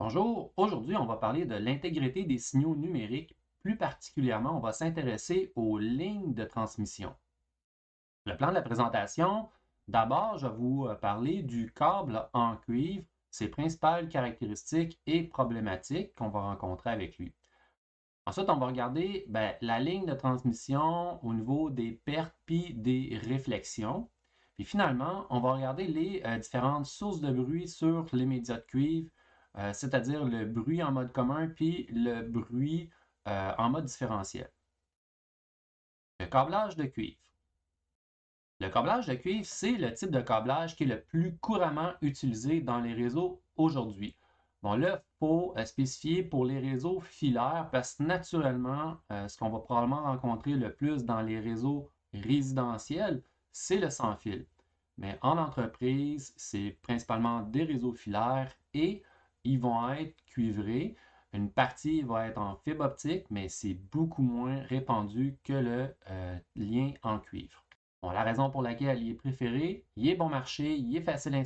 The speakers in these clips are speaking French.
Bonjour, aujourd'hui on va parler de l'intégrité des signaux numériques. Plus particulièrement, on va s'intéresser aux lignes de transmission. Le plan de la présentation, d'abord je vais vous euh, parler du câble en cuivre, ses principales caractéristiques et problématiques qu'on va rencontrer avec lui. Ensuite, on va regarder ben, la ligne de transmission au niveau des pertes puis des réflexions. Puis finalement, on va regarder les euh, différentes sources de bruit sur les médias de cuivre, euh, c'est-à-dire le bruit en mode commun puis le bruit euh, en mode différentiel. Le câblage de cuivre. Le câblage de cuivre, c'est le type de câblage qui est le plus couramment utilisé dans les réseaux aujourd'hui. Bon, là, il faut euh, spécifier pour les réseaux filaires, parce que naturellement, ce qu'on va probablement rencontrer le plus dans les réseaux résidentiels, c'est le sans-fil. Mais en entreprise, c'est principalement des réseaux filaires et ils vont être cuivrés. Une partie va être en fibre optique, mais c'est beaucoup moins répandu que le euh, lien en cuivre. Bon, la raison pour laquelle il est préféré, il est bon marché, il est facile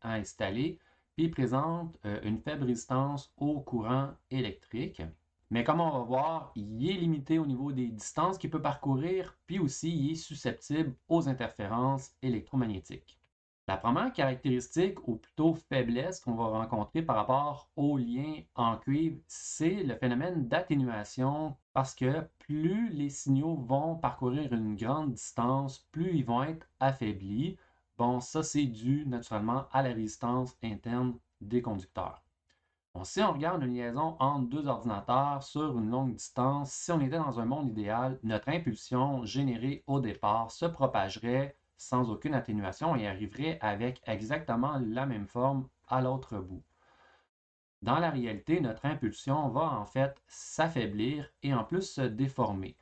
à installer, puis il présente euh, une faible résistance au courant électrique. Mais comme on va voir, il est limité au niveau des distances qu'il peut parcourir, puis aussi il est susceptible aux interférences électromagnétiques. La première caractéristique, ou plutôt faiblesse qu'on va rencontrer par rapport aux liens en cuivre, c'est le phénomène d'atténuation parce que plus les signaux vont parcourir une grande distance, plus ils vont être affaiblis. Bon, ça c'est dû naturellement à la résistance interne des conducteurs. si on regarde une liaison entre deux ordinateurs sur une longue distance, si on était dans un monde idéal, notre impulsion générée au départ se propagerait sans aucune atténuation et arriverait avec exactement la même forme à l'autre bout. Dans la réalité, notre impulsion va en fait s'affaiblir et en plus se déformer.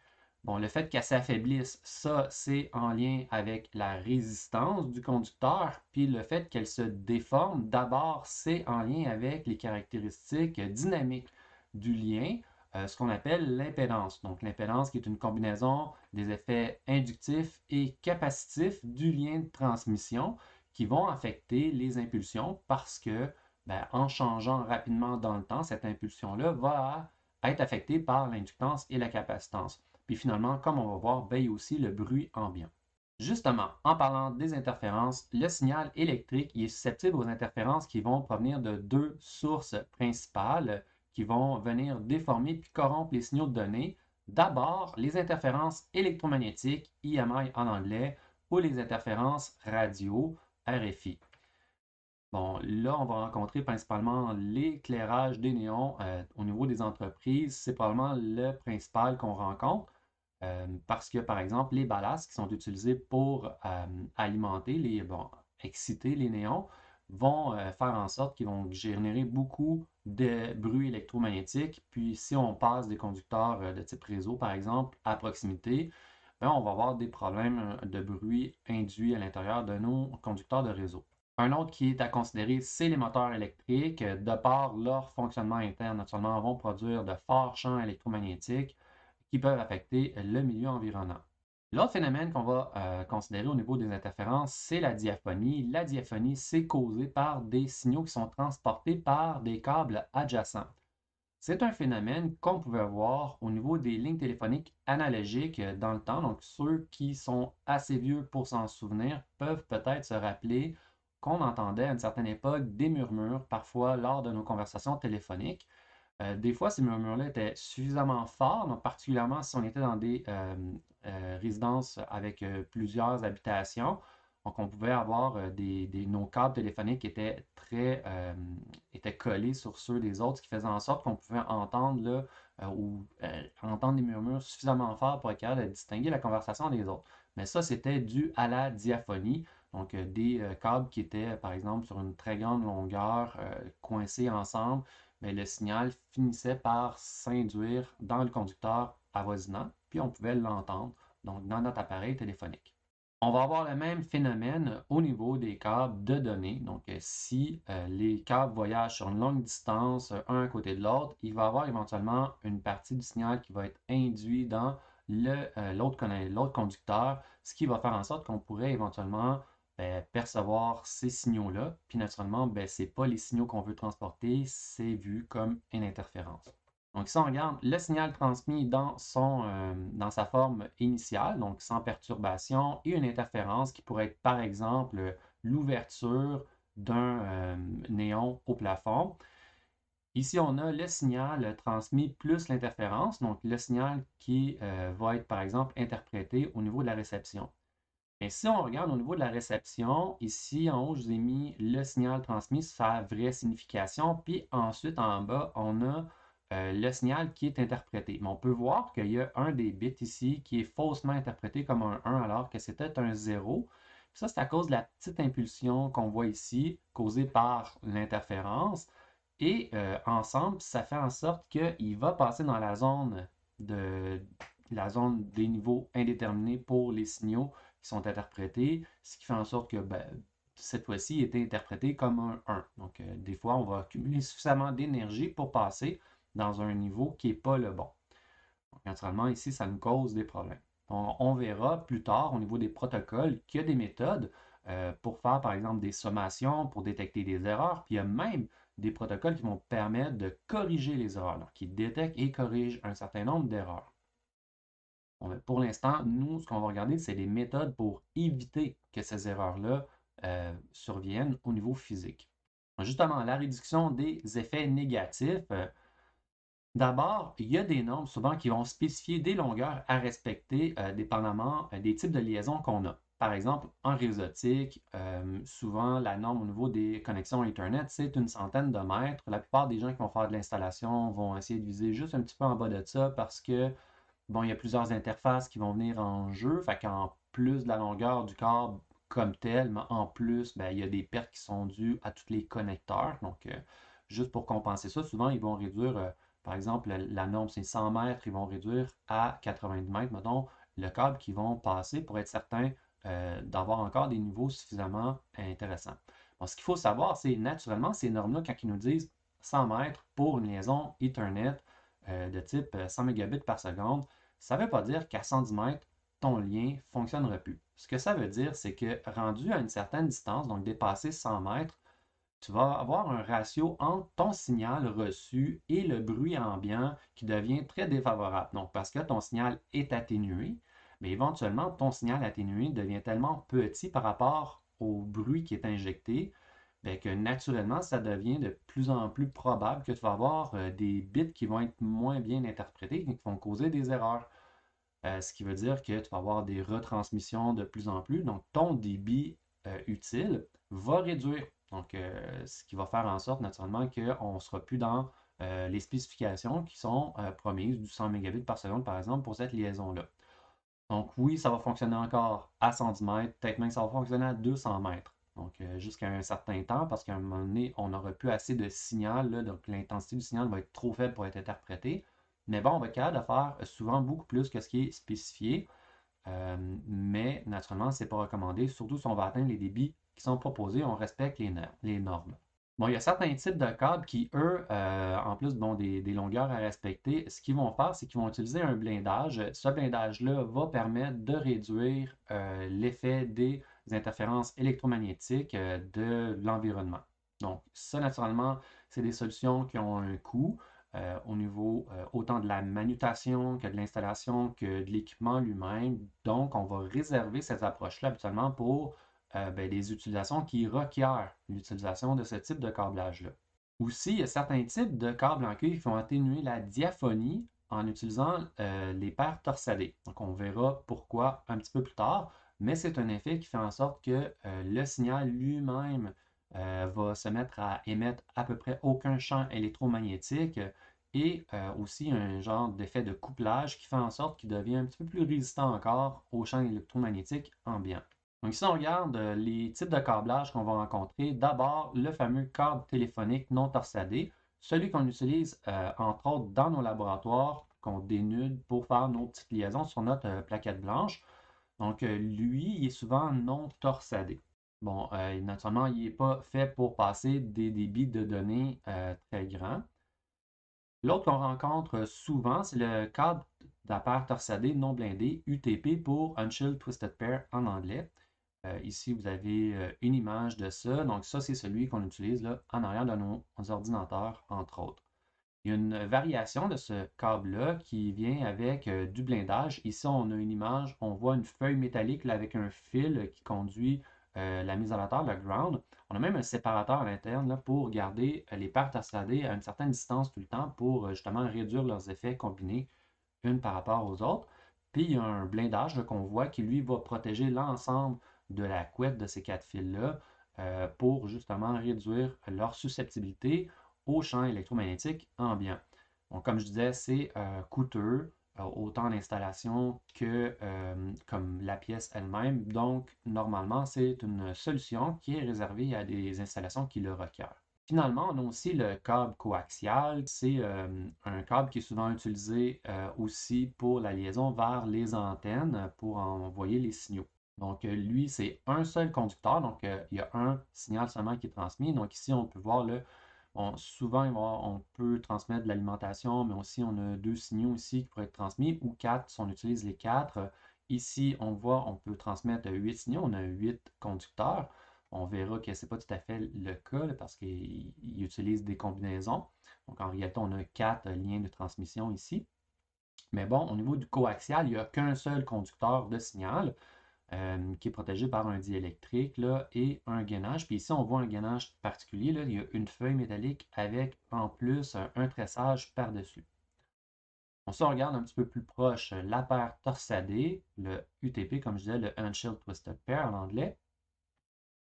Bon, le fait qu'elle s'affaiblisse, ça, c'est en lien avec la résistance du conducteur, puis le fait qu'elle se déforme, d'abord, c'est en lien avec les caractéristiques dynamiques du lien. Euh, ce qu'on appelle l'impédance. Donc l'impédance qui est une combinaison des effets inductifs et capacitifs du lien de transmission qui vont affecter les impulsions parce que ben, en changeant rapidement dans le temps, cette impulsion-là va être affectée par l'inductance et la capacitance. Puis finalement, comme on va voir, veille ben, aussi le bruit ambiant. Justement, en parlant des interférences, le signal électrique est susceptible aux interférences qui vont provenir de deux sources principales qui vont venir déformer puis corrompre les signaux de données. D'abord, les interférences électromagnétiques, EMI en anglais, ou les interférences radio, RFI. Bon, là, on va rencontrer principalement l'éclairage des néons euh, au niveau des entreprises. C'est probablement le principal qu'on rencontre euh, parce que, par exemple, les ballasts qui sont utilisés pour euh, alimenter, les, exciter les néons, vont euh, faire en sorte qu'ils vont générer beaucoup de bruit électromagnétique. Puis si on passe des conducteurs euh, de type réseau, par exemple, à proximité, ben, on va avoir des problèmes euh, de bruit induits à l'intérieur de nos conducteurs de réseau. Un autre qui est à considérer, c'est les moteurs électriques. De par leur fonctionnement interne, naturellement, vont produire de forts champs électromagnétiques qui peuvent affecter le milieu environnant. L'autre phénomène qu'on va euh, considérer au niveau des interférences, c'est la diaphonie. La diaphonie, c'est causé par des signaux qui sont transportés par des câbles adjacents. C'est un phénomène qu'on pouvait voir au niveau des lignes téléphoniques analogiques dans le temps. Donc, ceux qui sont assez vieux pour s'en souvenir peuvent peut-être se rappeler qu'on entendait à une certaine époque des murmures, parfois lors de nos conversations téléphoniques. Euh, des fois, ces murmures-là étaient suffisamment forts, donc particulièrement si on était dans des euh, euh, résidence avec euh, plusieurs habitations. Donc, on pouvait avoir euh, des, nos câbles téléphoniques qui étaient très collés sur ceux des autres, ce qui faisait en sorte qu'on pouvait entendre là, ou entendre des murmures suffisamment forts pour être capable de distinguer la conversation des autres. Mais ça, c'était dû à la diaphonie. Donc, des câbles qui étaient, par exemple, sur une très grande longueur, coincés ensemble, mais le signal finissait par s'induire dans le conducteur avoisinant, puis on pouvait l'entendre, donc dans notre appareil téléphonique. On va avoir le même phénomène au niveau des câbles de données. Donc, euh, si euh, les câbles voyagent sur une longue distance, euh, un à côté de l'autre, il va y avoir éventuellement une partie du signal qui va être induit dans l'autre conducteur, ce qui va faire en sorte qu'on pourrait éventuellement ben, percevoir ces signaux-là. Puis naturellement, ben, ce n'est pas les signaux qu'on veut transporter, c'est vu comme une interférence. Donc, si on regarde le signal transmis dans, son, euh, dans sa forme initiale, donc sans perturbation et une interférence qui pourrait être, par exemple, l'ouverture d'un euh, néon au plafond. Ici, on a le signal transmis plus l'interférence, donc le signal qui euh, va être, par exemple, interprété au niveau de la réception. Et si on regarde au niveau de la réception, ici en haut, je vous ai mis le signal transmis, sa vraie signification, puis ensuite en bas, on a euh, le signal qui est interprété. Mais on peut voir qu'il y a un des bits ici qui est faussement interprété comme un 1 alors que c'était un 0. ça, c'est à cause de la petite impulsion qu'on voit ici, causée par l'interférence. Et euh, ensemble, ça fait en sorte qu'il va passer dans la zone, de, la zone des niveaux indéterminés pour les signaux qui sont interprétés, ce qui fait en sorte que ben, cette fois-ci, il est interprété comme un 1. Donc, euh, des fois, on va accumuler suffisamment d'énergie pour passer, dans un niveau qui n'est pas le bon. naturellement, ici, ça nous cause des problèmes. on verra plus tard au niveau des protocoles qu'il y a des méthodes euh, pour faire, par exemple, des sommations, pour détecter des erreurs. Puis il y a même des protocoles qui vont permettre de corriger les erreurs, donc qui détectent et corrigent un certain nombre d'erreurs. Ben, pour l'instant, nous, ce qu'on va regarder, c'est les méthodes pour éviter que ces erreurs-là euh, surviennent au niveau physique. Justement, la réduction des effets négatifs, euh, D'abord, il y a des normes souvent qui vont spécifier des longueurs à respecter euh, dépendamment euh, des types de liaisons qu'on a. Par exemple, en réseautique, euh, souvent la norme au niveau des connexions Internet, c'est une centaine de mètres. La plupart des gens qui vont faire de l'installation vont essayer de viser juste un petit peu en bas de ça parce que, bon, il y a plusieurs interfaces qui vont venir en jeu. Fait qu'en plus de la longueur du câble comme tel, mais en plus, ben, il y a des pertes qui sont dues à tous les connecteurs. Donc, juste pour compenser ça, souvent, ils vont réduire par exemple, la norme, c'est 100 mètres, ils vont réduire à 90 mètres, mettons, le câble qu'ils vont passer pour être certain euh, d'avoir encore des niveaux suffisamment intéressants. ce qu'il faut savoir, c'est naturellement, ces normes-là, quand ils nous disent 100 mètres pour une liaison Ethernet euh, de type 100 euh, Mbps, par seconde, ça ne veut pas dire qu'à 110 mètres, ton lien ne fonctionnera plus. Ce que ça veut dire, c'est que rendu à une certaine distance, donc dépassé 100 mètres, tu vas avoir un ratio entre ton signal reçu et le bruit ambiant qui devient très défavorable. Donc, parce que ton signal est atténué, mais éventuellement, ton signal atténué devient tellement petit par rapport au bruit qui est injecté ben, que naturellement, ça devient de plus en plus probable que tu vas avoir euh, des bits qui vont être moins bien interprétés et qui vont causer des erreurs. Euh, ce qui veut dire que tu vas avoir des retransmissions de plus en plus. Donc, ton débit euh, utile va réduire donc, euh, ce qui va faire en sorte, naturellement, qu'on ne sera plus dans euh, les spécifications qui sont euh, promises du 100 Mbps par seconde, par exemple, pour cette liaison-là. Donc, oui, ça va fonctionner encore à 110 mètres, peut-être même que ça va fonctionner à 200 mètres. Donc, jusqu'à un certain temps, parce qu'à un moment donné, on n'aura plus assez de signal, donc l'intensité du signal va être trop faible pour être interprétée. Mais bon, on va être capable de faire souvent beaucoup plus que ce qui est spécifié. mais naturellement, ce n'est pas recommandé, surtout si on va atteindre les débits sont proposés, on respecte les, normes. Bon, il y a certains types de câbles qui, eux, euh, en plus ont des, longueurs à respecter, ce qu'ils vont faire, c'est qu'ils vont utiliser un blindage. Ce blindage-là va permettre de réduire euh, l'effet des interférences électromagnétiques euh, de l'environnement. Donc, ça, naturellement, c'est des solutions qui ont un coût au niveau autant de la manutention que de l'installation que de l'équipement lui-même. Donc, on va réserver cette approche-là habituellement pour euh, ben, des utilisations qui requièrent l'utilisation de ce type de câblage-là. Aussi, il y a certains types de câbles en cuivre qui vont atténuer la diaphonie en utilisant euh, les paires torsadées. Donc, on verra pourquoi un petit peu plus tard, mais c'est un effet qui fait en sorte que euh, le signal lui-même va se mettre à émettre à peu près aucun champ électromagnétique et aussi un genre d'effet de couplage qui fait en sorte qu'il devient un petit peu plus résistant encore au champ électromagnétique ambiant. Donc, si on regarde euh, les types de câblage qu'on va rencontrer, d'abord le fameux câble téléphonique non torsadé, celui qu'on utilise euh, entre autres dans nos laboratoires, qu'on dénude pour faire nos petites liaisons sur notre euh, plaquette blanche. Donc, lui, il est souvent non torsadé. Bon, naturellement, il n'est pas fait pour passer des débits de données très grands. L'autre qu'on rencontre souvent, c'est le câble d'appareil torsadé non blindé, UTP pour Unshield Twisted Pair en anglais. Euh, ici, vous avez euh, une image de ça. Donc, ça, c'est celui qu'on utilise en arrière de nos ordinateurs, entre autres. Il y a une variation de ce câble-là qui vient avec euh, du blindage. Ici, on a une image, on voit une feuille métallique avec un fil qui conduit la mise à la terre, le ground. On a même un séparateur à l'interne pour garder les parts tassadées à une certaine distance tout le temps pour justement réduire leurs effets combinés une par rapport aux autres. Puis il y a un blindage qu'on voit qui lui va protéger l'ensemble de la couette de ces quatre fils-là euh, pour justement réduire leur susceptibilité au champ électromagnétiques ambiant. comme je disais, c'est euh, coûteux, euh, autant l'installation que comme la pièce elle-même. Donc, normalement, c'est une solution qui est réservée à des installations qui le requièrent. Finalement, on a aussi le câble coaxial. C'est un câble qui est souvent utilisé aussi pour la liaison vers les antennes pour envoyer les signaux. Donc, euh, lui, c'est un seul conducteur. Donc, euh, il y a un signal seulement qui est transmis. Donc, ici, on peut voir souvent, on peut transmettre de l'alimentation, mais aussi on a deux signaux ici qui pourraient être transmis, ou quatre, si on utilise les quatre. Ici, on voit, on peut transmettre huit signaux, on a huit conducteurs. On verra que ce n'est pas tout à fait le cas parce qu'il utilise des combinaisons. Donc, en réalité, on a quatre liens de transmission ici. Mais bon, au niveau du coaxial, il n'y a qu'un seul conducteur de signal. Euh, qui est protégé par un diélectrique et un gainage. Puis ici, on voit un gainage particulier. il y a une feuille métallique avec en plus un tressage par-dessus. On regarde un petit peu plus proche euh, la paire torsadée, le UTP, comme je disais, le Unshield Twisted Pair en anglais.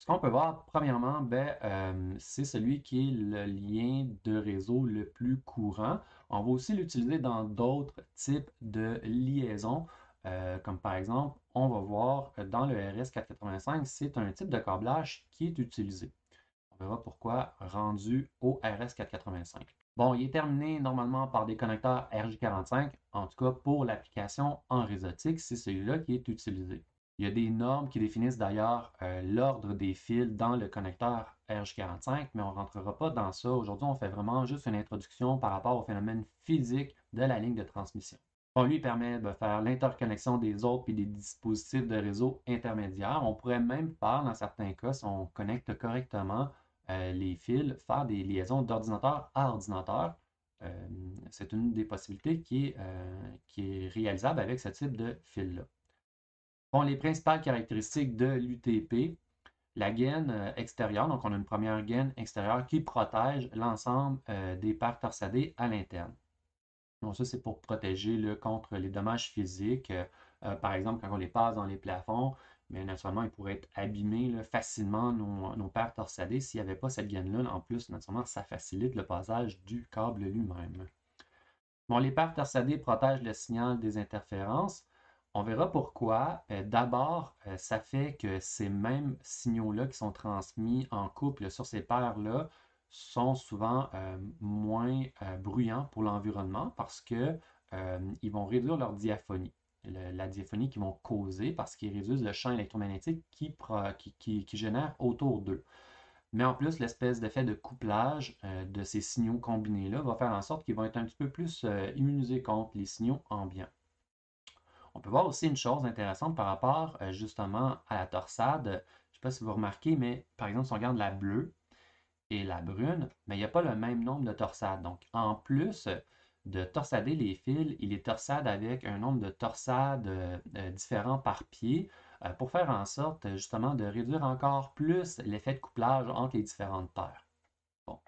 Ce qu'on peut voir, premièrement, ben, euh, c'est celui qui est le lien de réseau le plus courant. On va aussi l'utiliser dans d'autres types de liaisons. Euh, comme par exemple, on va voir euh, dans le RS485, c'est un type de câblage qui est utilisé. On verra pourquoi rendu au RS485. Bon, il est terminé normalement par des connecteurs RJ45, en tout cas pour l'application en réseautique, c'est celui-là qui est utilisé. Il y a des normes qui définissent d'ailleurs euh, l'ordre des fils dans le connecteur RJ45, mais on ne rentrera pas dans ça. Aujourd'hui, on fait vraiment juste une introduction par rapport au phénomène physique de la ligne de transmission on lui permet de faire l'interconnexion des autres et des dispositifs de réseau intermédiaires. On pourrait même faire, dans certains cas, si on connecte correctement euh, les fils, faire des liaisons d'ordinateur à ordinateur. Euh, c'est une des possibilités euh, qui est, réalisable avec ce type de fil-là. les principales caractéristiques de l'UTP, la gaine extérieure, donc on a une première gaine extérieure qui protège l'ensemble des paires torsadées à l'interne. Donc ça, c'est pour protéger contre les dommages physiques. Euh, euh, par exemple, quand on les passe dans les plafonds, mais naturellement, ils pourraient être abîmés facilement, nos, paires torsadées, s'il n'y avait pas cette gaine-là. En plus, naturellement, ça facilite le passage du câble lui-même. Bon, les paires torsadées protègent le signal des interférences. On verra pourquoi. Euh, d'abord, ça fait que ces mêmes signaux-là qui sont transmis en couple sur ces paires-là sont souvent euh, moins euh, bruyants pour l'environnement parce qu'ils euh, vont réduire leur diaphonie. la diaphonie qu'ils vont causer parce qu'ils réduisent le champ électromagnétique qui, génère autour d'eux. Mais en plus, l'espèce d'effet de couplage de ces signaux combinés-là va faire en sorte qu'ils vont être un petit peu plus immunisés contre les signaux ambiants. On peut voir aussi une chose intéressante par rapport justement à la torsade. Je ne sais pas si vous remarquez, mais par exemple, si on regarde la bleue, la brune, mais il n'y a pas le même nombre de torsades. Donc, en plus de torsader les fils, il est torsade avec un nombre de torsades euh, euh, différents par pied euh, pour faire en sorte justement de réduire encore plus l'effet de couplage entre les différentes paires. Bon,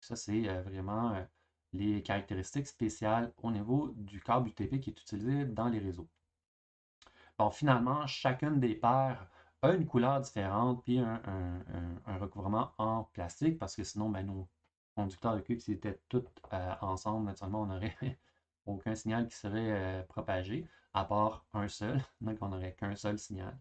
ça c'est vraiment les caractéristiques spéciales au niveau du câble UTP qui est utilisé dans les réseaux. Bon, finalement, chacune des paires une couleur différente, puis un, recouvrement en plastique, parce que sinon, ben, nos conducteurs de cuivre s'ils étaient tous euh, ensemble, naturellement, on n'aurait aucun signal qui serait euh, propagé, à part un seul. Donc, on n'aurait qu'un seul signal.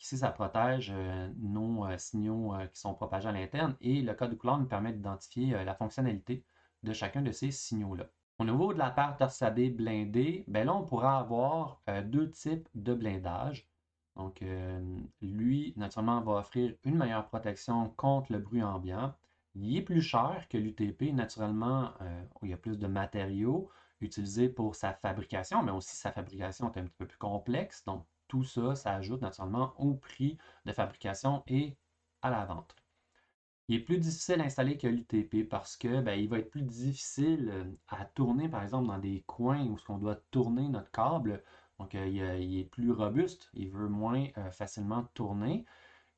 ici, ça protège euh, nos signaux qui sont propagés à l'interne, et le code couleur nous permet d'identifier la fonctionnalité de chacun de ces signaux-là. Au niveau de la paire torsadée blindée, ben là, on pourra avoir deux types de blindage. Donc, euh, lui, naturellement, va offrir une meilleure protection contre le bruit ambiant. Il est plus cher que l'UTP, naturellement, euh, il y a plus de matériaux utilisés pour sa fabrication, mais aussi sa fabrication est un petit peu plus complexe. Donc, tout ça, ça ajoute naturellement au prix de fabrication et à la vente. Il est plus difficile à installer que l'UTP parce que ben, il va être plus difficile euh, à tourner, par exemple, dans des coins où on doit tourner notre câble donc, euh, euh, il, est plus robuste, il veut moins euh, facilement tourner.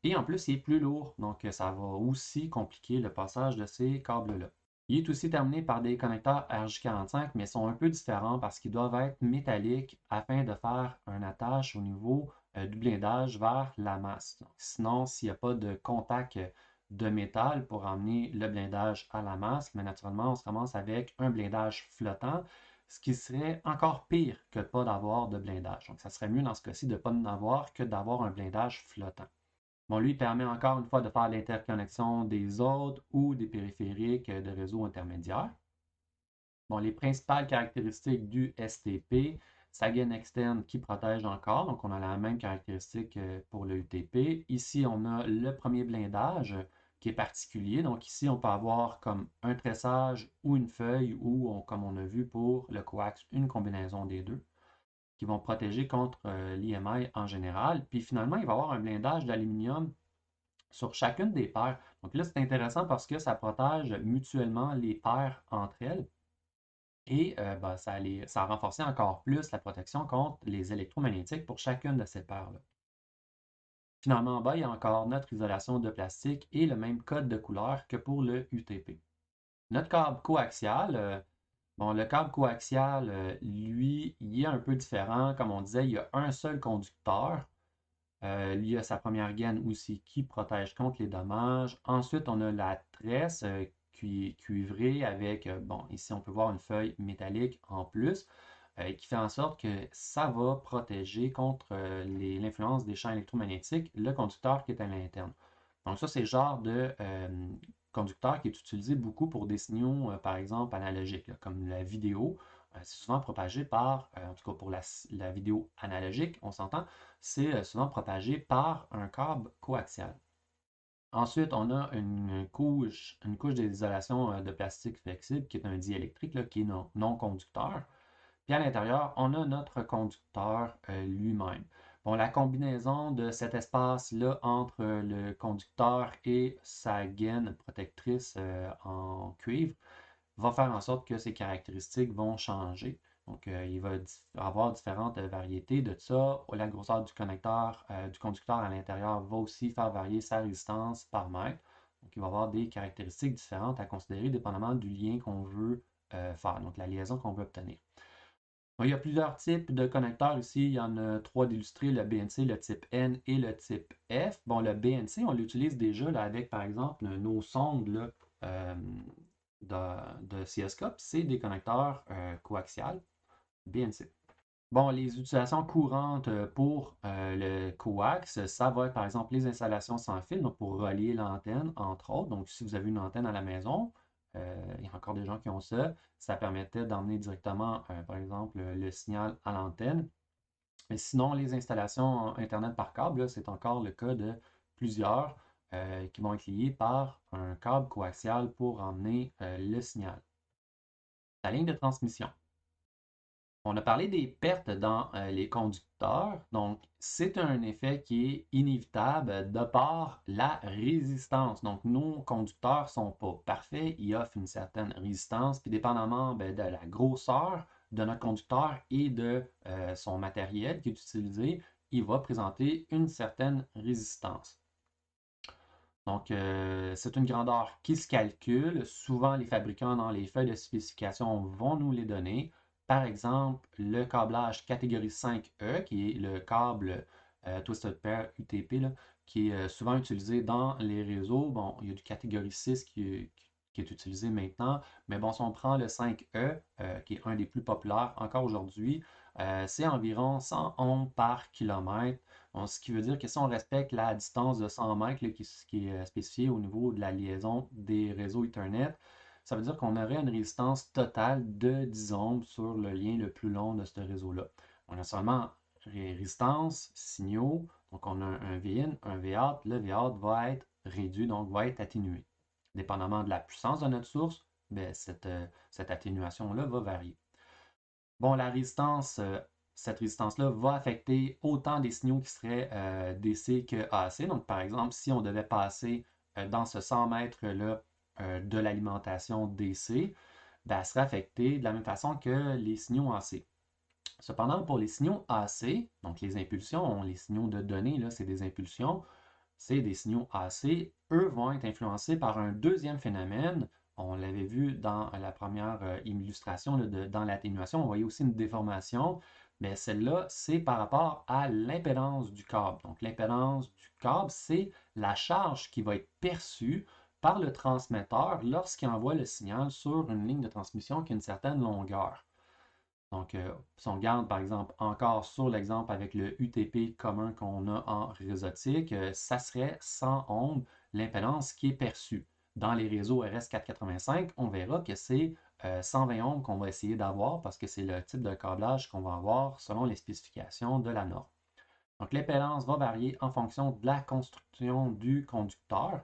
Et en plus, il est plus lourd, donc ça va aussi compliquer le passage de ces câbles-là. Il est aussi terminé par des connecteurs RJ45, mais sont un peu différents parce qu'ils doivent être métalliques afin de faire un attache au niveau du blindage vers la masse. sinon, s'il n'y a pas de contact de métal pour amener le blindage à la masse, mais naturellement, on se commence avec un blindage flottant ce qui serait encore pire que de ne pas avoir de blindage. Donc, ça serait mieux dans ce cas-ci de ne pas en avoir que d'avoir un blindage flottant. Bon, lui, il permet encore une fois de faire l'interconnexion des autres ou des périphériques euh, de réseaux intermédiaires. Bon, les principales caractéristiques du STP, sa gaine externe qui protège encore, donc on a la même caractéristique euh, pour le UTP. Ici, on a le premier blindage qui est particulier. Donc ici, on peut avoir comme un tressage ou une feuille ou, comme on a vu pour le coax, une combinaison des deux qui vont protéger contre euh, l'IMI en général. Puis finalement, il va y avoir un blindage d'aluminium sur chacune des paires. Donc là, c'est intéressant parce que ça protège mutuellement les paires entre elles. Et euh, ben, ça, ça a renforcé encore plus la protection contre les électromagnétiques pour chacune de ces paires-là. Finalement, en bas, il y a encore notre isolation de plastique et le même code de couleur que pour le UTP. Notre câble coaxial, euh, bon, le câble coaxial, euh, lui, il est un peu différent. Comme on disait, il y a un seul conducteur. Euh, il y a sa première gaine aussi qui protège contre les dommages. Ensuite, on a la tresse cuivrée avec, bon, ici on peut voir une feuille métallique en plus. Euh, qui fait en sorte que ça va protéger contre euh, l'influence des champs électromagnétiques le conducteur qui est à l'interne. Donc ça, c'est le genre de euh, conducteur qui est utilisé beaucoup pour des signaux, par exemple, analogiques, comme la vidéo. c'est souvent propagé par, en tout cas pour la, vidéo analogique, on s'entend, c'est souvent propagé par un câble coaxial. Ensuite, on a une couche, une couche d'isolation de plastique flexible qui est un diélectrique qui est non conducteur. Puis à l'intérieur, on a notre conducteur euh, lui-même. Bon, la combinaison de cet espace-là entre euh, le conducteur et sa gaine protectrice euh, en cuivre va faire en sorte que ses caractéristiques vont changer. Donc, il va avoir différentes variétés de ça. La grosseur du connecteur, du conducteur à l'intérieur va aussi faire varier sa résistance par mètre. Donc, il va avoir des caractéristiques différentes à considérer dépendamment du lien qu'on veut faire, donc la liaison qu'on veut obtenir. Il y a plusieurs types de connecteurs ici. Il y en a trois d'illustrés, le BNC, le type N et le type F. Bon, le BNC, on l'utilise déjà avec, par exemple, nos sondes euh, de, de CSCOP. C'est des connecteurs coaxial euh, coaxiales BNC. Bon, les utilisations courantes euh, pour le coax, ça va être par exemple les installations sans fil, pour relier l'antenne, entre autres. Donc, si vous avez une antenne à la maison, euh, il y a encore des gens qui ont ça. Ça permettait d'emmener directement, euh, par exemple, le signal à l'antenne. Mais sinon, les installations Internet par câble, c'est encore le cas de plusieurs euh, qui vont être liées par un câble coaxial pour emmener le signal. La ligne de transmission. On a parlé des pertes dans euh, les conducteurs. Donc, c'est un effet qui est inévitable de par la résistance. Donc, nos conducteurs ne sont pas parfaits. Ils offrent une certaine résistance. Puis, dépendamment ben, de la grosseur de notre conducteur et de euh, son matériel qui est utilisé, il va présenter une certaine résistance. Donc, euh, c'est une grandeur qui se calcule. Souvent, les fabricants dans les feuilles de spécification vont nous les donner. Par exemple, le câblage catégorie 5E, qui est le câble euh, Twisted Pair UTP, qui est euh, souvent utilisé dans les réseaux. Bon, il y a du catégorie 6 qui, est utilisé maintenant. Mais bon, si on prend le 5E, euh, qui est un des plus populaires encore aujourd'hui, c'est environ 100 111 par kilomètre. ce qui veut dire que si on respecte la distance de 100 mètres qui, qui, est spécifiée au niveau de la liaison des réseaux Ethernet, ça veut dire qu'on aurait une résistance totale de 10 ohms sur le lien le plus long de ce réseau-là. On a seulement résistance, signaux, donc on a un Vin, un Vout, le Vout va être réduit, donc va être atténué. Dépendamment de la puissance de notre source, ben, euh, cette, atténuation-là va varier. Bon, la résistance, euh, cette résistance-là va affecter autant des signaux qui seraient euh, DC que AC. Donc, par exemple, si on devait passer dans ce 100 mètres-là euh, de l'alimentation DC, va ben, affectée de la même façon que les signaux AC. Cependant, pour les signaux AC, donc les impulsions, les signaux de données, c'est des impulsions, c'est des signaux AC, eux vont être influencés par un deuxième phénomène. On l'avait vu dans la première euh, illustration dans l'atténuation, on voyait aussi une déformation. Mais celle-là, c'est par rapport à l'impédance du câble. Donc l'impédance du câble, c'est la charge qui va être perçue par le transmetteur lorsqu'il envoie le signal sur une ligne de transmission qui a une certaine longueur. Donc, euh, si on garde par exemple encore sur l'exemple avec le UTP commun qu'on a en réseautique, euh, ça serait 100 ohms l'impédance qui est perçue. Dans les réseaux RS485, on verra que c'est 120 euh, ohms qu'on va essayer d'avoir parce que c'est le type de câblage qu'on va avoir selon les spécifications de la norme. Donc, l'impédance va varier en fonction de la construction du conducteur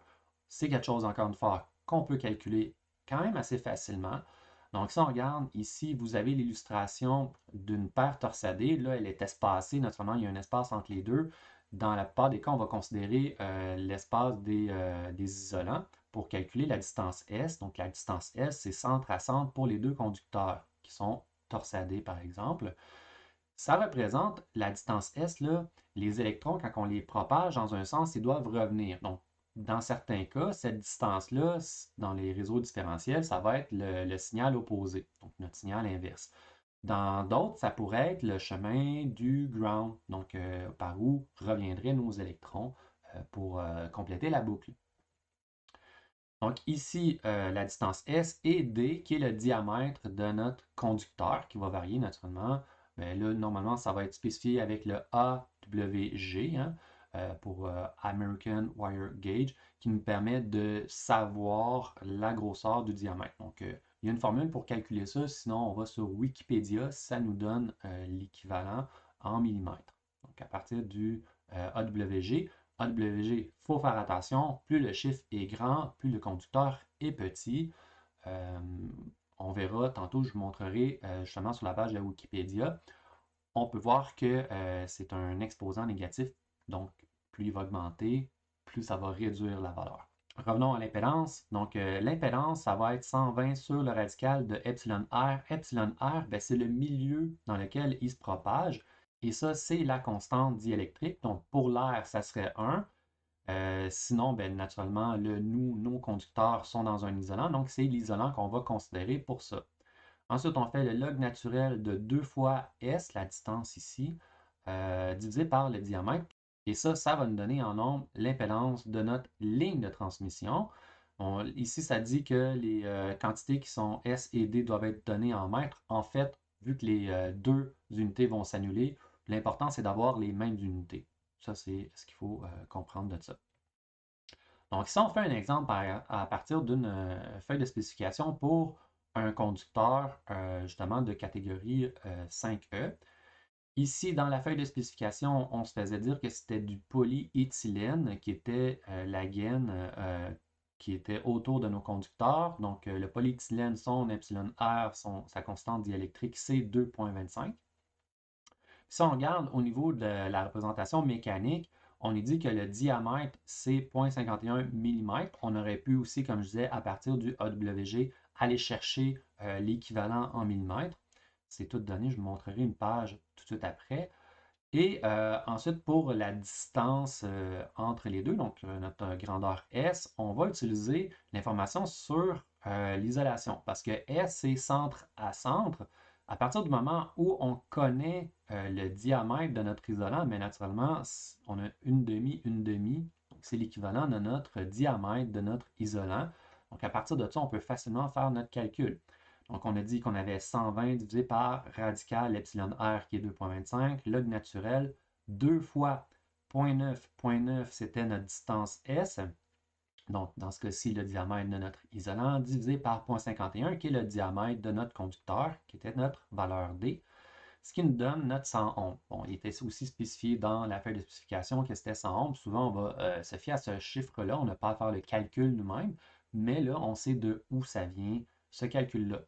c'est quelque chose, encore une fois, qu'on peut calculer quand même assez facilement. Donc, si on regarde ici, vous avez l'illustration d'une paire torsadée. Là, elle est espacée. Naturellement, il y a un espace entre les deux. Dans la plupart des cas, on va considérer euh, l'espace euh, des, isolants pour calculer la distance S. Donc, la distance S, c'est centre à centre pour les deux conducteurs qui sont torsadés, par exemple. Ça représente la distance S, là, les électrons, quand on les propage dans un sens, ils doivent revenir. Donc, dans certains cas, cette distance-là, dans les réseaux différentiels, ça va être le, signal opposé, donc notre signal inverse. Dans d'autres, ça pourrait être le chemin du ground, donc euh, par où reviendraient nos électrons euh, pour euh, compléter la boucle. Donc ici, la distance S et D, qui est le diamètre de notre conducteur, qui va varier naturellement. Ben là, normalement, ça va être spécifié avec le AWG. Hein. Euh, pour euh, American Wire Gauge qui nous permet de savoir la grosseur du diamètre. Donc, euh, il y a une formule pour calculer ça, sinon on va sur Wikipédia, ça nous donne l'équivalent en millimètres. Donc, à partir du AWG, AWG, il faut faire attention, plus le chiffre est grand, plus le conducteur est petit. on verra tantôt, je vous montrerai justement sur la page de Wikipédia. On peut voir que c'est un exposant négatif, donc plus il va augmenter, plus ça va réduire la valeur. Revenons à l'impédance. Donc, euh, l'impédance, ça va être 120 sur le radical de epsilon r. Epsilon r, ben, c'est le milieu dans lequel il se propage. Et ça, c'est la constante diélectrique. Donc, pour l'air, ça serait 1. Euh, sinon, ben, naturellement, le, nous, nos conducteurs sont dans un isolant. Donc, c'est l'isolant qu'on va considérer pour ça. Ensuite, on fait le log naturel de 2 fois S, la distance ici, euh, divisé par le diamètre. Et ça, ça va nous donner en nombre l'impédance de notre ligne de transmission. ici, ça dit que les euh, quantités qui sont S et D doivent être données en mètres. En fait, vu que les euh, deux unités vont s'annuler, l'important, c'est d'avoir les mêmes unités. Ça, c'est ce qu'il faut euh, comprendre de ça. Donc, si on fait un exemple à partir d'une feuille de spécification pour un conducteur, justement, de catégorie 5E, Ici, dans la feuille de spécification, on se faisait dire que c'était du polyéthylène qui était euh, la gaine euh, qui était autour de nos conducteurs. Donc, euh, le polyéthylène, son epsilon R, sa constante diélectrique, c'est 2,25. Si on regarde au niveau de la représentation mécanique, on est dit que le diamètre, c'est 0,51 mm. On aurait pu aussi, comme je disais, à partir du AWG, aller chercher l'équivalent en millimètres c'est toutes données. Je vous montrerai une page tout de suite après. Et euh, ensuite, pour la distance euh, entre les deux, donc euh, notre grandeur S, on va utiliser l'information sur l'isolation. Parce que S, c'est centre à centre. À partir du moment où on connaît le diamètre de notre isolant, mais naturellement, on a une demi, une demi. C'est l'équivalent de notre diamètre de notre isolant. Donc, à partir de ça, on peut facilement faire notre calcul. Donc, on a dit qu'on avait 120 divisé par radical epsilon r qui est 2.25, log naturel, 2 fois 0.9. 0.9, c'était notre distance S. Donc, dans ce cas-ci, le diamètre de notre isolant divisé par 0.51 qui est le diamètre de notre conducteur, qui était notre valeur D, ce qui nous donne notre 100 ohms. Bon, il était aussi spécifié dans la feuille de spécification que c'était 100 Souvent, on va euh, se fier à ce chiffre-là, on n'a pas à faire le calcul nous-mêmes, mais là, on sait de où ça vient, ce calcul-là.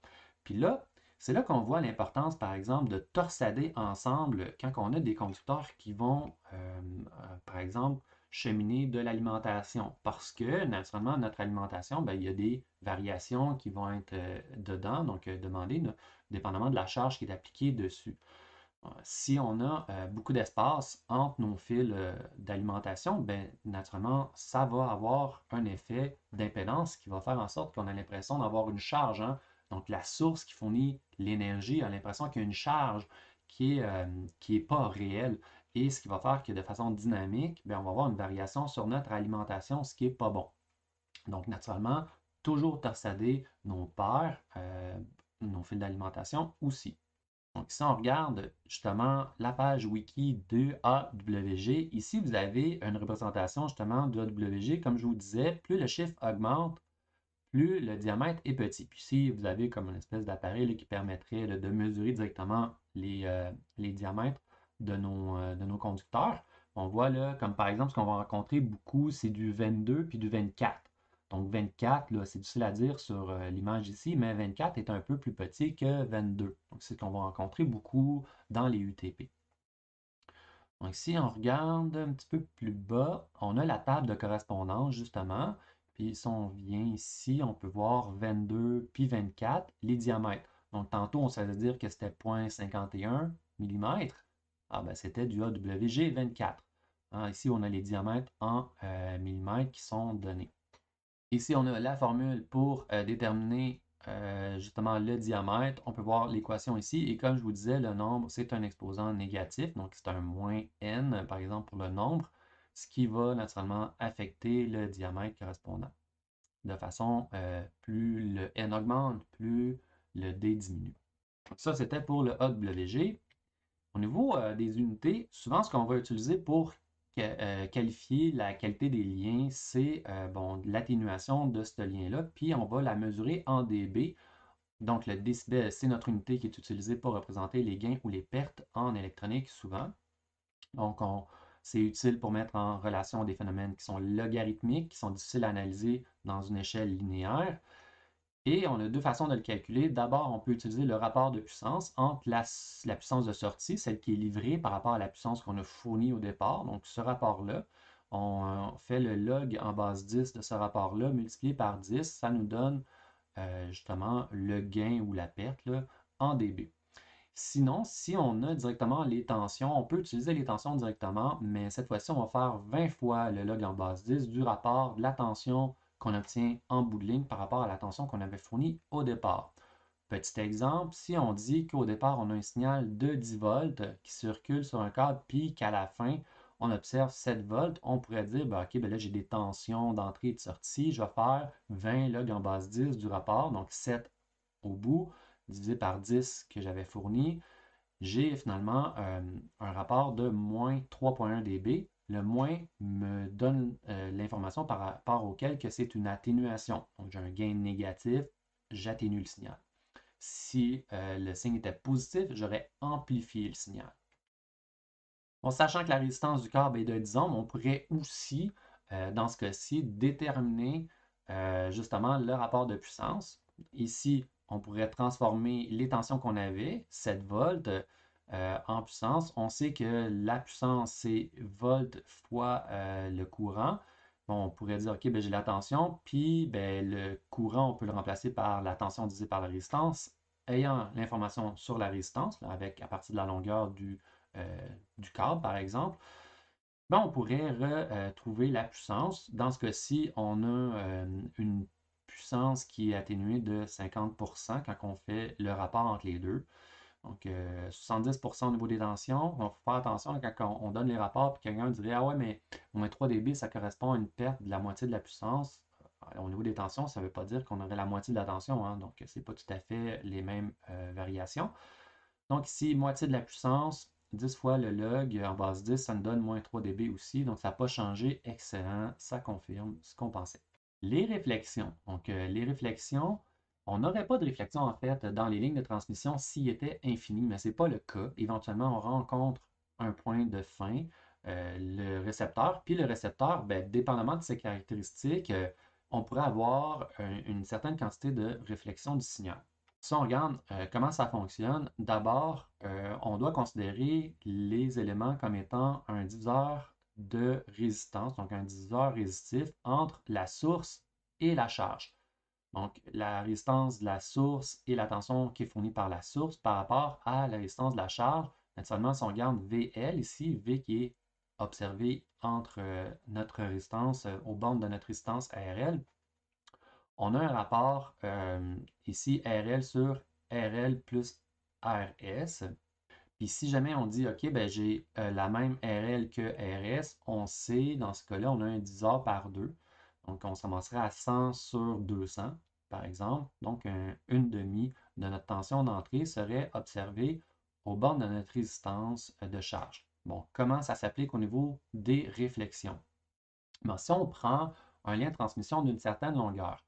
Puis là, c'est là qu'on voit l'importance, par exemple, de torsader ensemble quand on a des conducteurs qui vont, euh, euh, par exemple, cheminer de l'alimentation. Parce que, naturellement, notre alimentation, ben, il y a des variations qui vont être euh, dedans, donc demander demandées, dépendamment de la charge qui est appliquée dessus. Euh, si on a euh, beaucoup d'espace entre nos fils euh, d'alimentation, ben, naturellement, ça va avoir un effet d'impédance qui va faire en sorte qu'on a l'impression d'avoir une charge. Hein. Donc, la source qui fournit l'énergie a l'impression qu'il y a une charge qui n'est pas réelle. Et ce qui va faire que de façon dynamique, ben, on va avoir une variation sur notre alimentation, ce qui n'est pas bon. Donc, naturellement, toujours torsader nos paires, nos fils d'alimentation aussi. Donc, si on regarde justement la page wiki de AWG, ici, vous avez une représentation justement de AWG. Comme je vous disais, plus le chiffre augmente, plus le diamètre est petit. Puis ici, vous avez comme une espèce d'appareil qui permettrait de mesurer directement les, euh, diamètres de nos, euh, de nos conducteurs. On voit là, comme par exemple, ce qu'on va rencontrer beaucoup, c'est du 22 puis du 24. Donc 24, là, c'est difficile à dire sur euh, l'image ici, mais 24 est un peu plus petit que 22. Donc c'est ce qu'on va rencontrer beaucoup dans les UTP. Donc si on regarde un petit peu plus bas, on a la table de correspondance justement. Puis si on vient ici, on peut voir 22 puis 24, les diamètres. Donc tantôt, on savait dire que c'était 0.51 mm. Ah ben c'était du AWG 24. Ah, ici, on a les diamètres en mm millimètres qui sont donnés. Ici, on a la formule pour euh, déterminer euh, justement le diamètre. On peut voir l'équation ici. Et comme je vous disais, le nombre, c'est un exposant négatif. Donc, c'est un moins n, par exemple, pour le nombre, ce qui va naturellement affecter le diamètre correspondant. De façon, euh, plus le n augmente, plus le d diminue. ça, c'était pour le AWG. Au niveau des unités, souvent, ce qu'on va utiliser pour euh, qualifier la qualité des liens, c'est euh, l'atténuation de ce lien-là, puis on va la mesurer en dB. Donc le dB, c'est notre unité qui est utilisée pour représenter les gains ou les pertes en électronique souvent. Donc c'est utile pour mettre en relation des phénomènes qui sont logarithmiques, qui sont difficiles à analyser dans une échelle linéaire. Et on a deux façons de le calculer. D'abord, on peut utiliser le rapport de puissance entre la, la, puissance de sortie, celle qui est livrée par rapport à la puissance qu'on a fournie au départ. Donc, ce rapport-là, on euh, fait le log en base 10 de ce rapport-là, multiplié par 10, ça nous donne euh, justement le gain ou la perte en dB. Sinon, si on a directement les tensions, on peut utiliser les tensions directement, mais cette fois-ci, on va faire 20 fois le log en base 10 du rapport de la tension qu'on obtient en bout de ligne par rapport à la tension qu'on avait fournie au départ. Petit exemple, si on dit qu'au départ, on a un signal de 10 volts qui circule sur un câble, puis qu'à la fin, on observe 7 volts, on pourrait dire, ben, OK, ben là, j'ai des tensions d'entrée et de sortie, je vais faire 20 log en base 10 du rapport, donc 7 au bout, divisé par 10 que j'avais fourni, j'ai finalement euh, un rapport de moins 3.1 dB, le moins me donne euh, l'information par rapport auquel que c'est une atténuation. Donc, j'ai un gain négatif, j'atténue le signal. Si euh, le signe était positif, j'aurais amplifié le signal. En sachant que la résistance du câble est de 10 ohms, on pourrait aussi, euh, dans ce cas-ci, déterminer justement le rapport de puissance. Ici, on pourrait transformer les tensions qu'on avait, 7 volts, euh, en puissance. On sait que la puissance, c'est volt fois euh, le courant. Bon, on pourrait dire, OK, ben, j'ai la tension, puis ben, le courant, on peut le remplacer par la tension divisée par la résistance. Ayant l'information sur la résistance, avec, à partir de la longueur du, euh, câble, par exemple, ben, on pourrait retrouver la puissance. Dans ce cas-ci, on a une puissance qui est atténuée de 50 quand on fait le rapport entre les deux. Donc, 70% euh, au niveau des tensions. on il faut faire attention quand on, donne les rapports, puis quelqu'un dirait Ah ouais, mais moins 3 dB, ça correspond à une perte de la moitié de la puissance. Euh, au niveau des tensions, ça ne veut pas dire qu'on aurait la moitié de la tension. Hein. donc, ce n'est pas tout à fait les mêmes euh, variations. Donc, ici, moitié de la puissance, 10 fois le log en base 10, ça nous donne moins 3 dB aussi. Donc, ça n'a pas changé. Excellent. Ça confirme ce qu'on pensait. Les réflexions. Donc, les réflexions, on n'aurait pas de réflexion, en fait, dans les lignes de transmission s'il était infini, mais ce n'est pas le cas. Éventuellement, on rencontre un point de fin, euh, le récepteur, puis le récepteur, ben, dépendamment de ses caractéristiques, euh, on pourrait avoir une certaine quantité de réflexion du signal. Si on regarde euh, comment ça fonctionne, d'abord, on doit considérer les éléments comme étant un diviseur de résistance, donc un diviseur résistif entre la source et la charge. Donc, la résistance de la source et la tension qui est fournie par la source par rapport à la résistance de la charge. Naturellement, si on regarde VL ici, V qui est observé entre euh, notre résistance, euh, aux bornes de notre résistance RL, on a un rapport euh, ici RL sur RL plus RS. Puis si jamais on dit, OK, ben, j'ai la même RL que RS, on sait, dans ce cas-là, on a un 10 par 2. Donc, on se à 100 sur 200 par exemple, donc une demi de notre tension d'entrée serait observée au bord de notre résistance de charge. Bon, comment ça s'applique au niveau des réflexions? si on prend un lien de transmission d'une certaine longueur,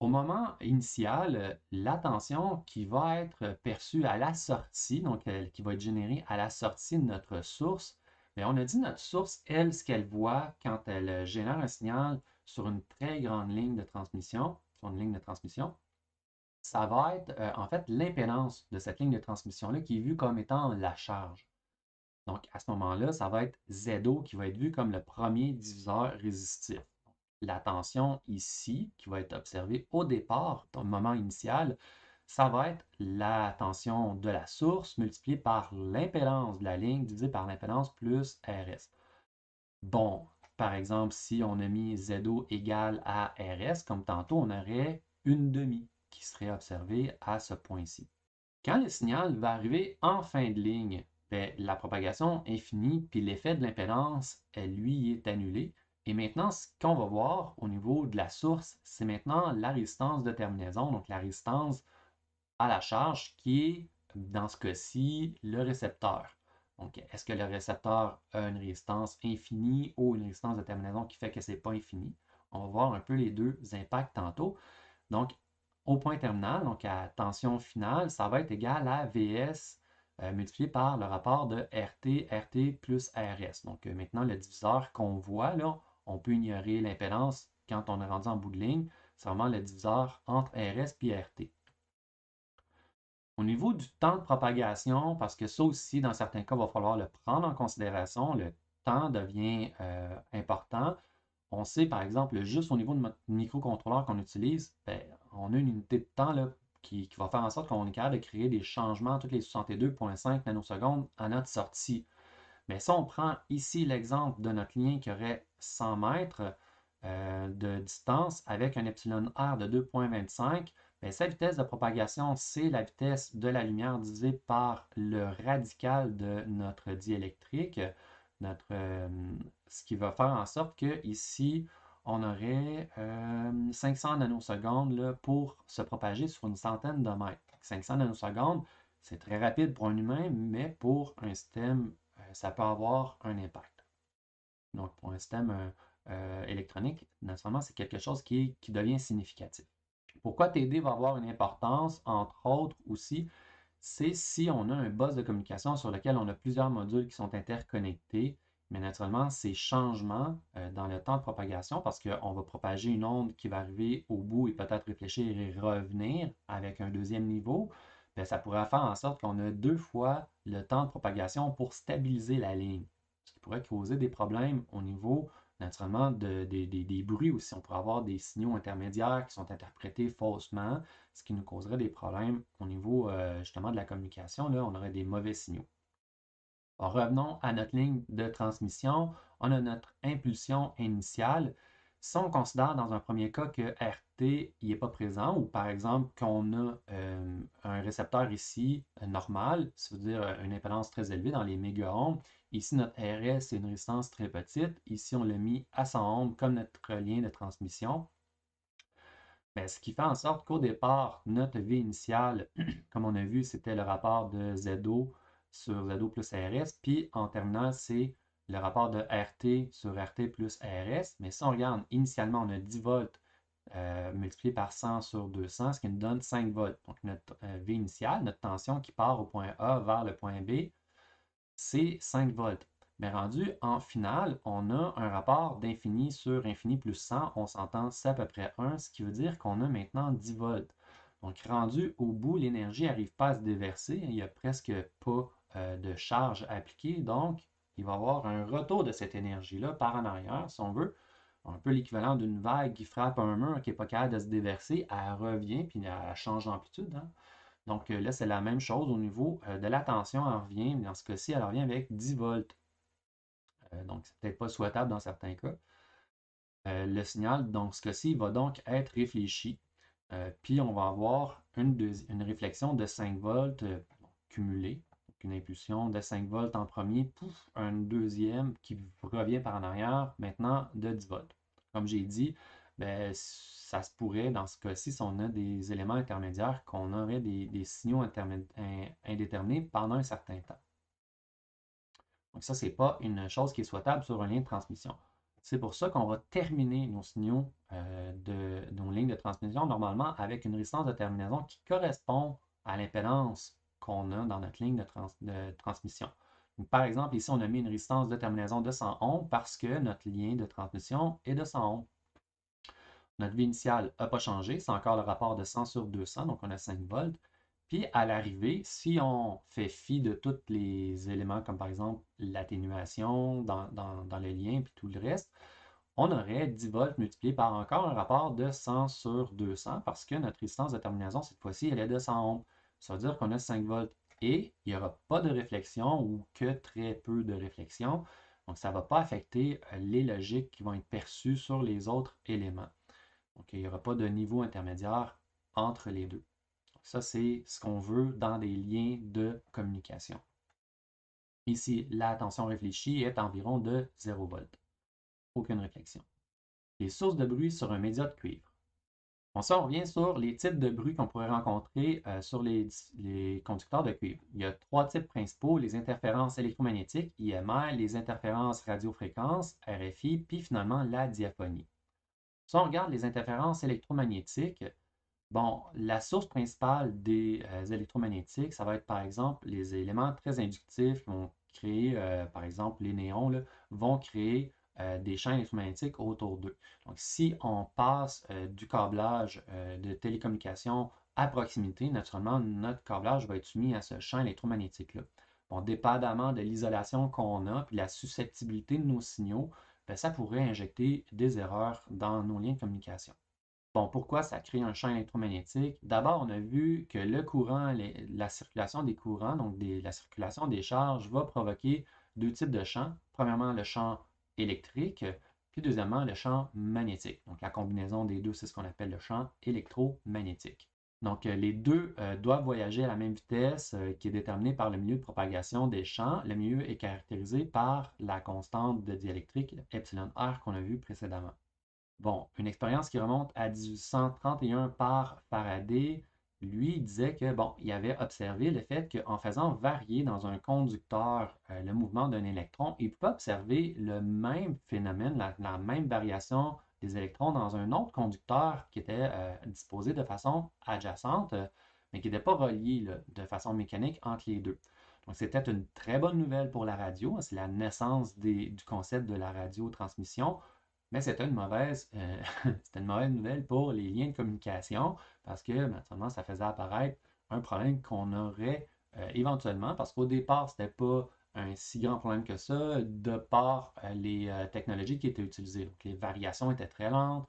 au moment initial, la tension qui va être perçue à la sortie, donc qui va être générée à la sortie de notre source, mais on a dit notre source, elle, ce qu'elle voit quand elle génère un signal sur une très grande ligne de transmission, une ligne de transmission, ça va être euh, en fait l'impédance de cette ligne de transmission-là qui est vue comme étant la charge. Donc à ce moment-là, ça va être ZO qui va être vu comme le premier diviseur résistif. la tension ici qui va être observée au départ, au moment initial, ça va être la tension de la source multipliée par l'impédance de la ligne divisée par l'impédance plus RS. Bon, par exemple, si on a mis ZO égale à RS, comme tantôt, on aurait une demi qui serait observée à ce point-ci. Quand le signal va arriver en fin de ligne, ben, la propagation est finie, puis l'effet de l'impédance, euh, lui, est annulé. Et maintenant, ce qu'on va voir au niveau de la source, c'est maintenant la résistance de terminaison, donc la résistance à la charge qui est, dans ce cas-ci, le récepteur. Donc, est-ce que le récepteur a une résistance infinie ou une résistance de terminaison qui fait que ce n'est pas infini? On va voir un peu les deux impacts tantôt. Donc, au point terminal, donc à tension finale, ça va être égal à Vs euh, multiplié par le rapport de RT, RT plus RS. Donc euh, maintenant, le diviseur qu'on voit, là, on peut ignorer l'impédance quand on est rendu en bout de ligne. C'est vraiment le diviseur entre RS et RT. Au niveau du temps de propagation, parce que ça aussi, dans certains cas, il va falloir le prendre en considération, le temps devient euh, important. On sait, par exemple, juste au niveau de notre microcontrôleur qu'on utilise, ben, on a une unité de temps qui, va faire en sorte qu'on est capable de créer des changements toutes les 62,5 nanosecondes à notre sortie. Mais si on prend ici l'exemple de notre lien qui aurait 100 mètres euh, de distance avec un epsilon R de 2,25, sa vitesse de propagation, c'est la vitesse de la lumière divisée par le radical de notre diélectrique, notre, euh, ce qui va faire en sorte que ici on aurait 500 euh, nanosecondes pour se propager sur une centaine de mètres. 500 nanosecondes, c'est très rapide pour un humain, mais pour un système, euh, ça peut avoir un impact. Donc pour un système électronique, naturellement, c'est quelque chose qui devient significatif. Pourquoi TD va avoir une importance, entre autres aussi, c'est si on a un bus de communication sur lequel on a plusieurs modules qui sont interconnectés, mais naturellement, ces changements euh, dans le temps de propagation, parce qu'on va propager une onde qui va arriver au bout et peut-être réfléchir et revenir avec un deuxième niveau, ben, ça pourrait faire en sorte qu'on a deux fois le temps de propagation pour stabiliser la ligne, ce qui pourrait causer des problèmes au niveau naturellement des bruits aussi. On pourrait avoir des signaux intermédiaires qui sont interprétés faussement, ce qui nous causerait des problèmes au niveau euh, justement de la communication. Là, on aurait des mauvais signaux. revenons à notre ligne de transmission. On a notre impulsion initiale si on considère dans un premier cas que RT n'est pas présent, ou par exemple qu'on a euh, un récepteur ici euh, normal, c'est-à-dire euh, une impédance très élevée dans les mégaohms, ici notre RS est une résistance très petite, ici on l'a mis à 100 ohms comme notre lien de transmission, ben, ce qui fait en sorte qu'au départ, notre V initiale, comme on a vu, c'était le rapport de ZO sur ZO plus RS, puis en terminant, c'est le rapport de RT sur RT plus RS. Mais si on regarde, initialement, on a 10 volts euh, multiplié par 100 sur 200, ce qui nous donne 5 volts. Donc, notre euh, V initiale, notre tension qui part au point A vers le point B, c'est 5 volts. Mais rendu en finale, on a un rapport d'infini sur infini plus 100. On s'entend, c'est à peu près 1, ce qui veut dire qu'on a maintenant 10 volts. Donc, rendu au bout, l'énergie n'arrive pas à se déverser. Il n'y a presque pas euh, de charge appliquée. Donc, il va avoir un retour de cette énergie-là par en arrière, si on veut. Un peu l'équivalent d'une vague qui frappe un mur qui n'est pas capable de se déverser, elle revient puis elle change d'amplitude. Hein. Donc euh, là, c'est la même chose au niveau euh, de la tension, elle revient, dans ce cas-ci, elle revient avec 10 volts. Euh, donc, c'est peut-être pas souhaitable dans certains cas. le signal, dans ce cas-ci, va donc être réfléchi. puis on va avoir une, une réflexion de 5 volts cumulée une impulsion de 5 volts en premier, pouf, un deuxième qui revient par en arrière, maintenant de 10 volts. Comme j'ai dit, ben, ça se pourrait, dans ce cas-ci, si on a des éléments intermédiaires, qu'on aurait des, signaux indéterminés pendant un certain temps. Donc ça, ce n'est pas une chose qui est souhaitable sur un lien de transmission. C'est pour ça qu'on va terminer nos signaux euh, de nos lignes de transmission normalement avec une résistance de terminaison qui correspond à l'impédance qu'on a dans notre ligne de, transmission. par exemple, ici, on a mis une résistance de terminaison de 100 ohms parce que notre lien de transmission est de 100 ohms. Notre vie initiale n'a pas changé, c'est encore le rapport de 100 sur 200, donc on a 5 volts. Puis à l'arrivée, si on fait fi de tous les éléments comme par exemple l'atténuation dans, les liens puis tout le reste, on aurait 10 volts multiplié par encore un rapport de 100 sur 200 parce que notre résistance de terminaison, cette fois-ci, elle est de 100 ohms. Ça veut dire qu'on a 5 volts et il n'y aura pas de réflexion ou que très peu de réflexion. Donc, ça ne va pas affecter euh, les logiques qui vont être perçues sur les autres éléments. Donc, il n'y aura pas de niveau intermédiaire entre les deux. ça, c'est ce qu'on veut dans des liens de communication. Ici, la tension réfléchie est environ de 0 volts. Aucune réflexion. Les sources de bruit sur un média de cuivre. On revient sur les types de bruits qu'on pourrait rencontrer euh, sur les, conducteurs de cuivre. Il y a trois types principaux, les interférences électromagnétiques, IMR, les interférences radiofréquences, RFI, puis finalement la diaphonie. Si on regarde les interférences électromagnétiques, bon, la source principale des euh, électromagnétiques, ça va être par exemple les éléments très inductifs qui vont créer, euh, par exemple les néons, vont créer euh, des champs électromagnétiques autour d'eux. Donc, si on passe euh, du câblage euh, de télécommunication à proximité, naturellement, notre câblage va être soumis à ce champ électromagnétique-là. Bon, dépendamment de l'isolation qu'on a, puis de la susceptibilité de nos signaux, ben, ça pourrait injecter des erreurs dans nos liens de communication. Bon, pourquoi ça crée un champ électromagnétique? D'abord, on a vu que le courant, la circulation des courants, donc la circulation des charges, va provoquer deux types de champs. Premièrement, le champ électrique, puis deuxièmement le champ magnétique. Donc la combinaison des deux, c'est ce qu'on appelle le champ électromagnétique. Donc euh, les deux euh, doivent voyager à la même vitesse euh, qui est déterminée par le milieu de propagation des champs. Le milieu est caractérisé par la constante de diélectrique epsilon r qu'on a vu précédemment. Bon, une expérience qui remonte à 1831 par Faraday lui disait que, bon, il avait observé le fait qu'en faisant varier dans un conducteur euh, le mouvement d'un électron, il pouvait observer le même phénomène, la, même variation des électrons dans un autre conducteur qui était euh, disposé de façon adjacente, mais qui n'était pas relié de façon mécanique entre les deux. Donc, c'était une très bonne nouvelle pour la radio. Hein, c'est la naissance du concept de la radiotransmission. Mais c'était une mauvaise, euh, une mauvaise nouvelle pour les liens de communication parce que naturellement, ça faisait apparaître un problème qu'on aurait euh, éventuellement, parce qu'au départ, ce n'était pas un si grand problème que ça, de par euh, les euh, technologies qui étaient utilisées. Donc, les variations étaient très lentes.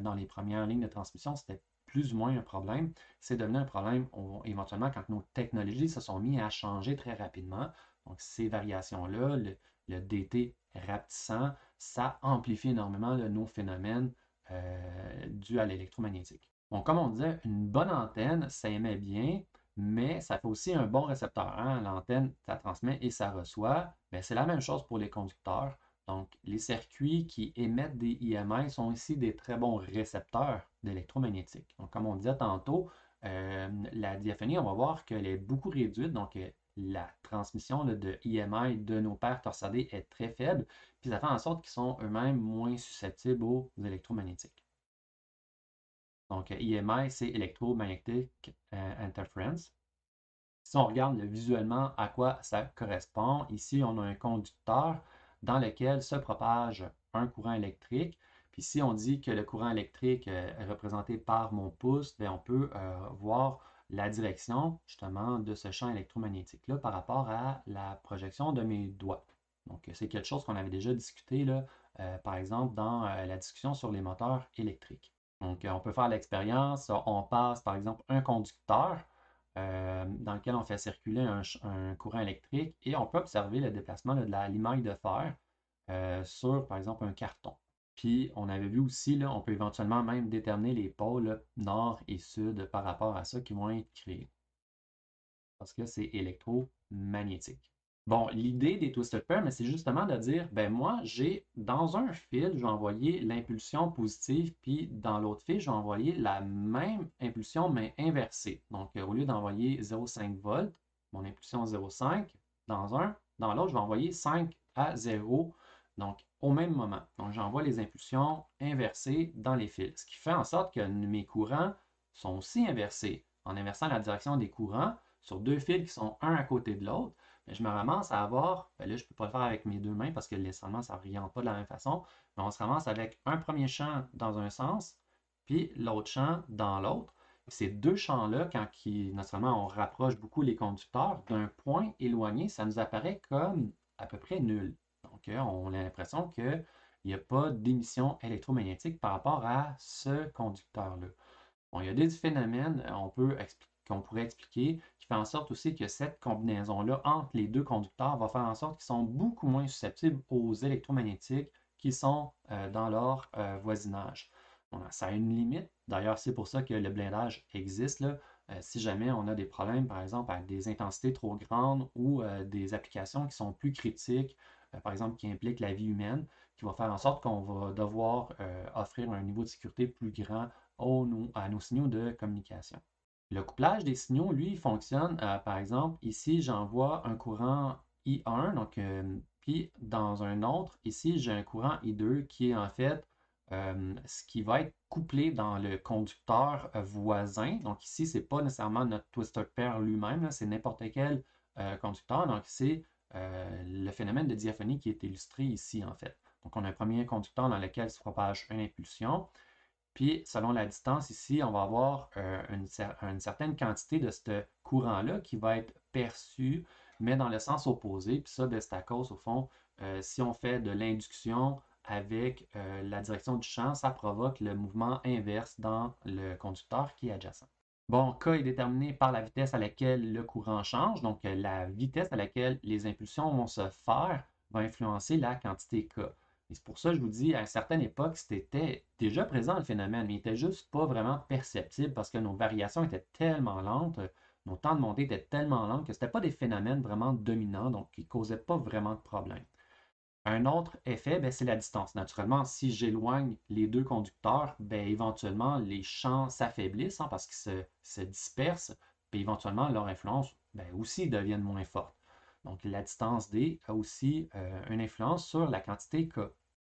dans les premières lignes de transmission, c'était plus ou moins un problème. C'est devenu un problème éventuellement quand nos technologies se sont mises à changer très rapidement. Donc, ces variations-là, le, DT rapetissant, ça amplifie énormément nos phénomènes dus à l'électromagnétique. Donc, comme on disait, une bonne antenne, ça émet bien, mais ça fait aussi un bon récepteur. Hein. L'antenne, ça transmet et ça reçoit. Ben, c'est la même chose pour les conducteurs. Donc, les circuits qui émettent des IMI sont aussi des très bons récepteurs d'électromagnétiques. Donc, comme on disait tantôt, euh, la diaphonie, on va voir qu'elle est beaucoup réduite. Donc, euh, la transmission de IMI de nos paires torsadées est très faible. Puis, ça fait en sorte qu'ils sont eux-mêmes moins susceptibles aux électromagnétiques. Donc, EMI, c'est Electromagnetic euh, Interference. Si on regarde visuellement à quoi ça correspond, ici, on a un conducteur dans lequel se propage un courant électrique. Puis si on dit que le courant électrique euh, est représenté par mon pouce, ben, on peut euh, voir la direction justement de ce champ électromagnétique-là par rapport à la projection de mes doigts. Donc c'est quelque chose qu'on avait déjà discuté, là, par exemple, dans la discussion sur les moteurs électriques. Donc, euh, on peut faire l'expérience. Euh, on passe, par exemple, un conducteur euh, dans lequel on fait circuler un, courant électrique et on peut observer le déplacement de la limaille de fer sur, par exemple, un carton. Puis, on avait vu aussi, on peut éventuellement même déterminer les pôles nord et sud par rapport à ça qui vont être créés. Parce que c'est électromagnétique. Bon, l'idée des Twisted Pair, mais c'est justement de dire, ben moi, j'ai dans un fil, j'ai envoyé l'impulsion positive, puis dans l'autre fil, j'ai envoyé la même impulsion, mais inversée. Donc, euh, au lieu d'envoyer 0,5 volts, mon impulsion 0,5 dans un, dans l'autre, je vais envoyer 5 à 0, donc au même moment. Donc, j'envoie les impulsions inversées dans les fils, ce qui fait en sorte que mes courants sont aussi inversés. En inversant la direction des courants sur deux fils qui sont un à côté de l'autre, je me ramasse à avoir, ben là, je ne peux pas le faire avec mes deux mains parce que l'essentiellement, ça ne pas de la même façon, mais on se ramasse avec un premier champ dans un sens, puis l'autre champ dans l'autre. Ces deux champs-là, quand qui, naturellement on rapproche beaucoup les conducteurs, d'un point éloigné, ça nous apparaît comme à peu près nul. Donc, euh, on a l'impression qu'il n'y a pas d'émission électromagnétique par rapport à ce conducteur-là. Bon, il y a des phénomènes, on peut expliquer qu'on pourrait expliquer, qui fait en sorte aussi que cette combinaison-là entre les deux conducteurs va faire en sorte qu'ils sont beaucoup moins susceptibles aux électromagnétiques qui sont euh, dans leur euh, voisinage. Ben, ça a une limite. D'ailleurs, c'est pour ça que le blindage existe. Là. Euh, si jamais on a des problèmes, par exemple, avec des intensités trop grandes ou des applications qui sont plus critiques, par exemple, qui impliquent la vie humaine, qui va faire en sorte qu'on va devoir offrir un niveau de sécurité plus grand à nos signaux de communication. Le couplage des signaux, lui, fonctionne, euh, par exemple, ici, j'envoie un courant I1, donc, euh, puis dans un autre, ici, j'ai un courant I2 qui est en fait euh, ce qui va être couplé dans le conducteur voisin. Donc ici, ce n'est pas nécessairement notre twister pair lui-même, c'est n'importe quel conducteur. Donc c'est le phénomène de diaphonie qui est illustré ici, en fait. Donc on a un premier conducteur dans lequel se propage une impulsion. Puis, selon la distance ici, on va avoir euh, une, certaine quantité de ce courant-là qui va être perçu, mais dans le sens opposé. Puis ça, c'est à cause, au fond, euh, si on fait de l'induction avec euh, la direction du champ, ça provoque le mouvement inverse dans le conducteur qui est adjacent. Bon, K est déterminé par la vitesse à laquelle le courant change, donc la vitesse à laquelle les impulsions vont se faire va influencer la quantité K. Et c'est pour ça que je vous dis, à une certaine époque, c'était déjà présent le phénomène, mais il n'était juste pas vraiment perceptible parce que nos variations étaient tellement lentes, nos temps de montée étaient tellement lents que ce n'était pas des phénomènes vraiment dominants, donc qui ne causaient pas vraiment de problème. Un autre effet, ben, c'est la distance. Naturellement, si j'éloigne les deux conducteurs, ben, éventuellement, les champs s'affaiblissent hein, parce qu'ils se, dispersent, et éventuellement, leur influence ben, aussi devient moins forte. Donc, la distance D a aussi euh, une influence sur la quantité K.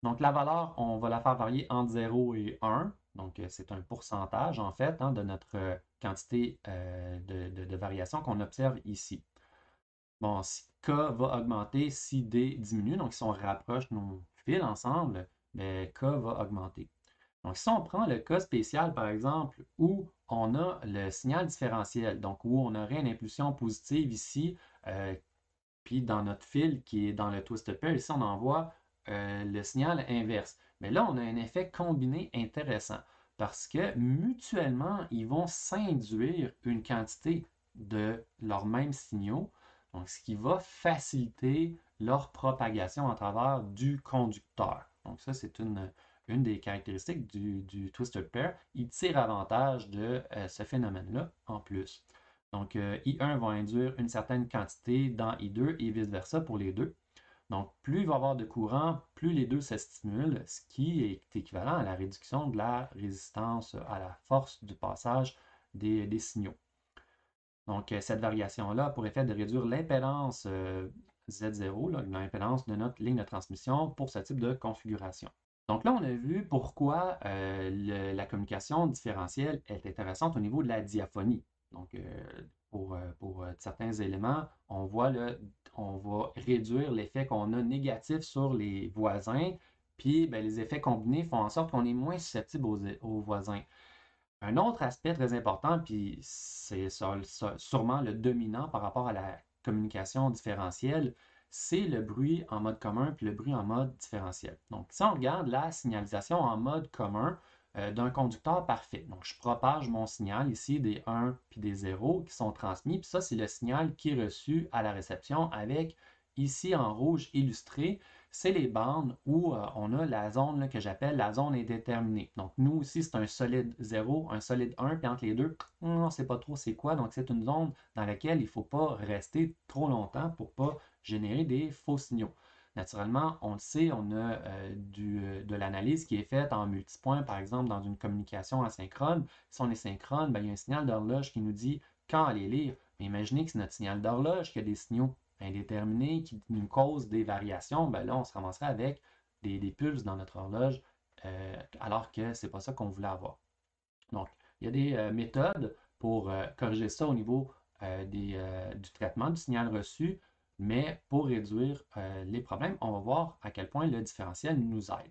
Donc, la valeur, on va la faire varier entre 0 et 1. Donc, euh, c'est un pourcentage, en fait, hein, de notre euh, quantité de, variation qu'on observe ici. Bon, si K va augmenter, si D diminue, donc si on rapproche nos fils ensemble, ben, K va augmenter. Donc, si on prend le cas spécial, par exemple, où on a le signal différentiel, donc où on aurait une impulsion positive ici, euh, puis dans notre fil qui est dans le Twisted pair, ici, on envoie euh, le signal inverse. Mais là, on a un effet combiné intéressant parce que mutuellement, ils vont s'induire une quantité de leurs mêmes signaux, donc ce qui va faciliter leur propagation à travers du conducteur. Donc ça, c'est une, des caractéristiques du, du twisted pair. Il tire avantage de euh, ce phénomène-là en plus. Donc, euh, I1 va induire une certaine quantité dans I2 et vice-versa pour les deux. Donc, plus il va y avoir de courant, plus les deux se stimulent, ce qui est équivalent à la réduction de la résistance à la force du passage des, signaux. Donc, euh, cette variation-là pourrait faire effet de réduire l'impédance euh, Z0, l'impédance de notre ligne de transmission pour ce type de configuration. Donc là, on a vu pourquoi la communication différentielle est intéressante au niveau de la diaphonie. Donc, euh, pour, euh, euh, certains éléments, on voit là, on va réduire l'effet qu'on a négatif sur les voisins, puis ben, les effets combinés font en sorte qu'on est moins susceptible aux, aux, voisins. Un autre aspect très important, puis c'est sûrement le dominant par rapport à la communication différentielle, c'est le bruit en mode commun puis le bruit en mode différentiel. Donc, si on regarde la signalisation en mode commun, euh, d'un conducteur parfait. Donc, je propage mon signal ici des 1 puis des 0 qui sont transmis. Puis ça, c'est le signal qui est reçu à la réception avec, ici en rouge illustré, c'est les bandes où euh, on a la zone que j'appelle la zone indéterminée. Donc, nous ici c'est un solide 0, un solide 1, puis entre les deux, on ne sait pas trop c'est quoi. Donc, c'est une zone dans laquelle il ne faut pas rester trop longtemps pour ne pas générer des faux signaux. Naturellement, on le sait, on a euh, euh, de l'analyse qui est faite en multipoint, par exemple, dans une communication asynchrone. Si on est synchrone, ben, il y a un signal d'horloge qui nous dit quand aller lire. Mais imaginez que c'est notre signal d'horloge qui a des signaux indéterminés qui nous causent des variations. Ben là, on se ramasserait avec des, pulses dans notre horloge euh, alors que ce n'est pas ça qu'on voulait avoir. Donc, il y a des méthodes pour corriger ça au niveau du traitement du signal reçu mais pour réduire euh, les problèmes, on va voir à quel point le différentiel nous aide.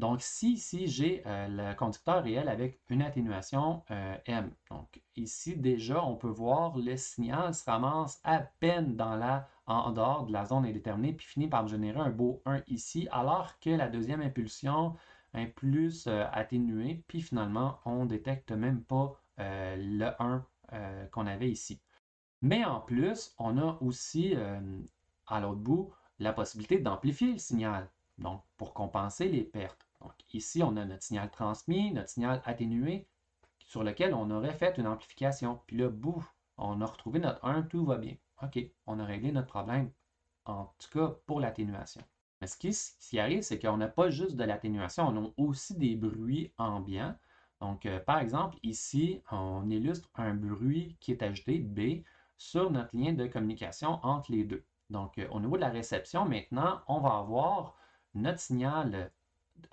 Donc, si si j'ai euh, le conducteur réel avec une atténuation euh, M. Donc, ici, déjà, on peut voir le signal se ramasse à peine dans la, en dehors de la zone indéterminée, puis finit par générer un beau 1 ici, alors que la deuxième impulsion est plus atténuée, puis finalement, on ne détecte même pas le 1 qu'on avait ici. Mais en plus, on a aussi euh, à l'autre bout la possibilité d'amplifier le signal, donc pour compenser les pertes. Donc ici, on a notre signal transmis, notre signal atténué, sur lequel on aurait fait une amplification. Puis là, bouf, on a retrouvé notre 1, tout va bien. OK, on a réglé notre problème, en tout cas pour l'atténuation. Mais ce qui, arrive, c'est qu'on n'a pas juste de l'atténuation, on a aussi des bruits ambiants. Donc, euh, par exemple, ici, on illustre un bruit qui est ajouté, B, sur notre lien de communication entre les deux. Donc, euh, au niveau de la réception, maintenant, on va avoir notre signal euh,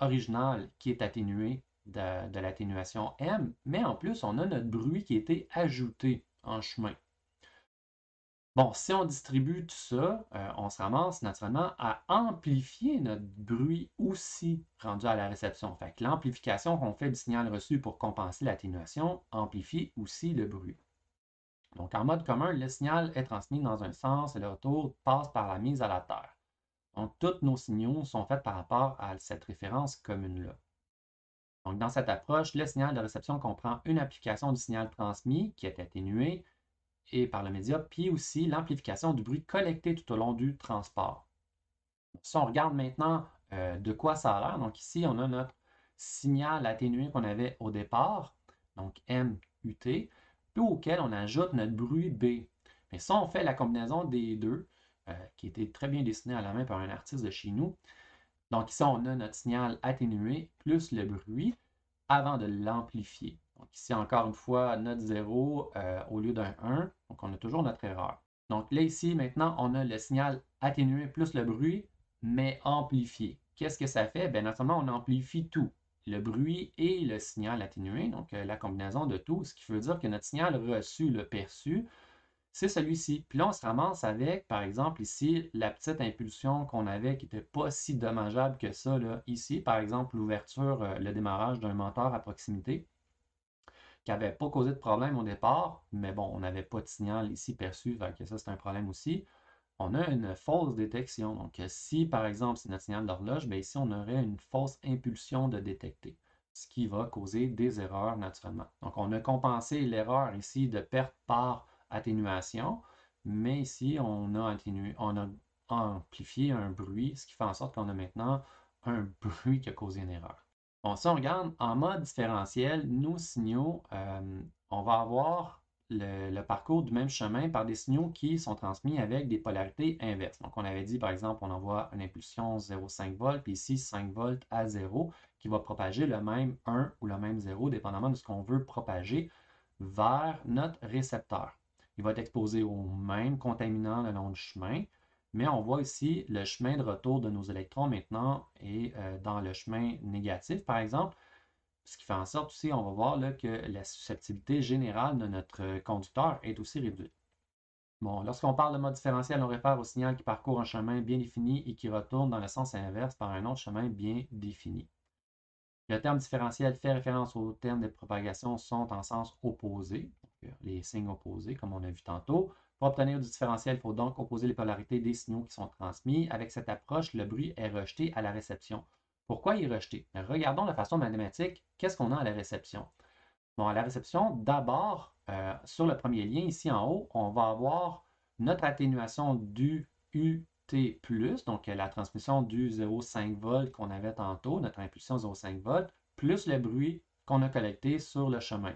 original qui est atténué de, l'atténuation M, mais en plus, on a notre bruit qui a été ajouté en chemin. Bon, si on distribue tout ça, euh, on se ramasse naturellement à amplifier notre bruit aussi rendu à la réception. Fait que l'amplification qu'on fait du signal reçu pour compenser l'atténuation amplifie aussi le bruit. Donc, en mode commun, le signal est transmis dans un sens et le retour passe par la mise à la terre. Donc, tous nos signaux sont faits par rapport à cette référence commune-là. Donc, dans cette approche, le signal de réception comprend une application du signal transmis qui est atténué et par le média, puis aussi l'amplification du bruit collecté tout au long du transport. Si on regarde maintenant euh, de quoi ça a l'air, donc ici, on a notre signal atténué qu'on avait au départ, donc MUT, auquel on ajoute notre bruit B. Mais ça, on fait la combinaison des deux, euh, qui était très bien dessinée à la main par un artiste de chez nous. Donc ici, on a notre signal atténué plus le bruit avant de l'amplifier. Donc ici, encore une fois, notre 0 euh, au lieu d'un 1. Donc on a toujours notre erreur. Donc là, ici, maintenant, on a le signal atténué plus le bruit, mais amplifié. Qu'est-ce que ça fait? Bien, naturellement, on amplifie tout le bruit et le signal atténué, donc euh, la combinaison de tout, ce qui veut dire que notre signal reçu, le perçu, c'est celui-ci. Puis là, on se ramasse avec, par exemple, ici, la petite impulsion qu'on avait qui n'était pas si dommageable que ça. Ici, par exemple, l'ouverture, euh, le démarrage d'un moteur à proximité qui n'avait pas causé de problème au départ, mais bon, on n'avait pas de signal ici perçu, donc ça, c'est un problème aussi on a une fausse détection. Donc, euh, si par exemple c'est notre signal d'horloge, ben, ici on aurait une fausse impulsion de détecter, ce qui va causer des erreurs naturellement. Donc, on a compensé l'erreur ici de perte par atténuation, mais ici on a, amplifié un bruit, ce qui fait en sorte qu'on a maintenant un bruit qui a causé une erreur. Bon, si on regarde en mode différentiel, nos signaux, euh, on va avoir le, parcours du même chemin par des signaux qui sont transmis avec des polarités inverses. Donc, on avait dit, par exemple, on envoie une impulsion 0,5 volts, puis ici 5 volts à 0, qui va propager le même 1 ou le même 0, dépendamment de ce qu'on veut propager, vers notre récepteur. Il va être exposé au même contaminant le long du chemin, mais on voit ici le chemin de retour de nos électrons maintenant et euh, dans le chemin négatif, par exemple, ce qui fait en sorte aussi, on va voir que la susceptibilité générale de notre euh, conducteur est aussi réduite. Bon, lorsqu'on parle de mode différentiel, on réfère au signal qui parcourt un chemin bien défini et qui retourne dans le sens inverse par un autre chemin bien défini. Le terme différentiel fait référence aux termes de propagation sont en sens opposé, euh, les signes opposés comme on a vu tantôt. Pour obtenir du différentiel, il faut donc opposer les polarités des signaux qui sont transmis. Avec cette approche, le bruit est rejeté à la réception. Pourquoi y rejeter? regardons de façon mathématique, qu'est-ce qu'on a à la réception? Bon, à la réception, d'abord, euh, sur le premier lien, ici en haut, on va avoir notre atténuation du UT+, donc la transmission du 0,5 volts qu'on avait tantôt, notre impulsion 0,5 volts, plus le bruit qu'on a collecté sur le chemin.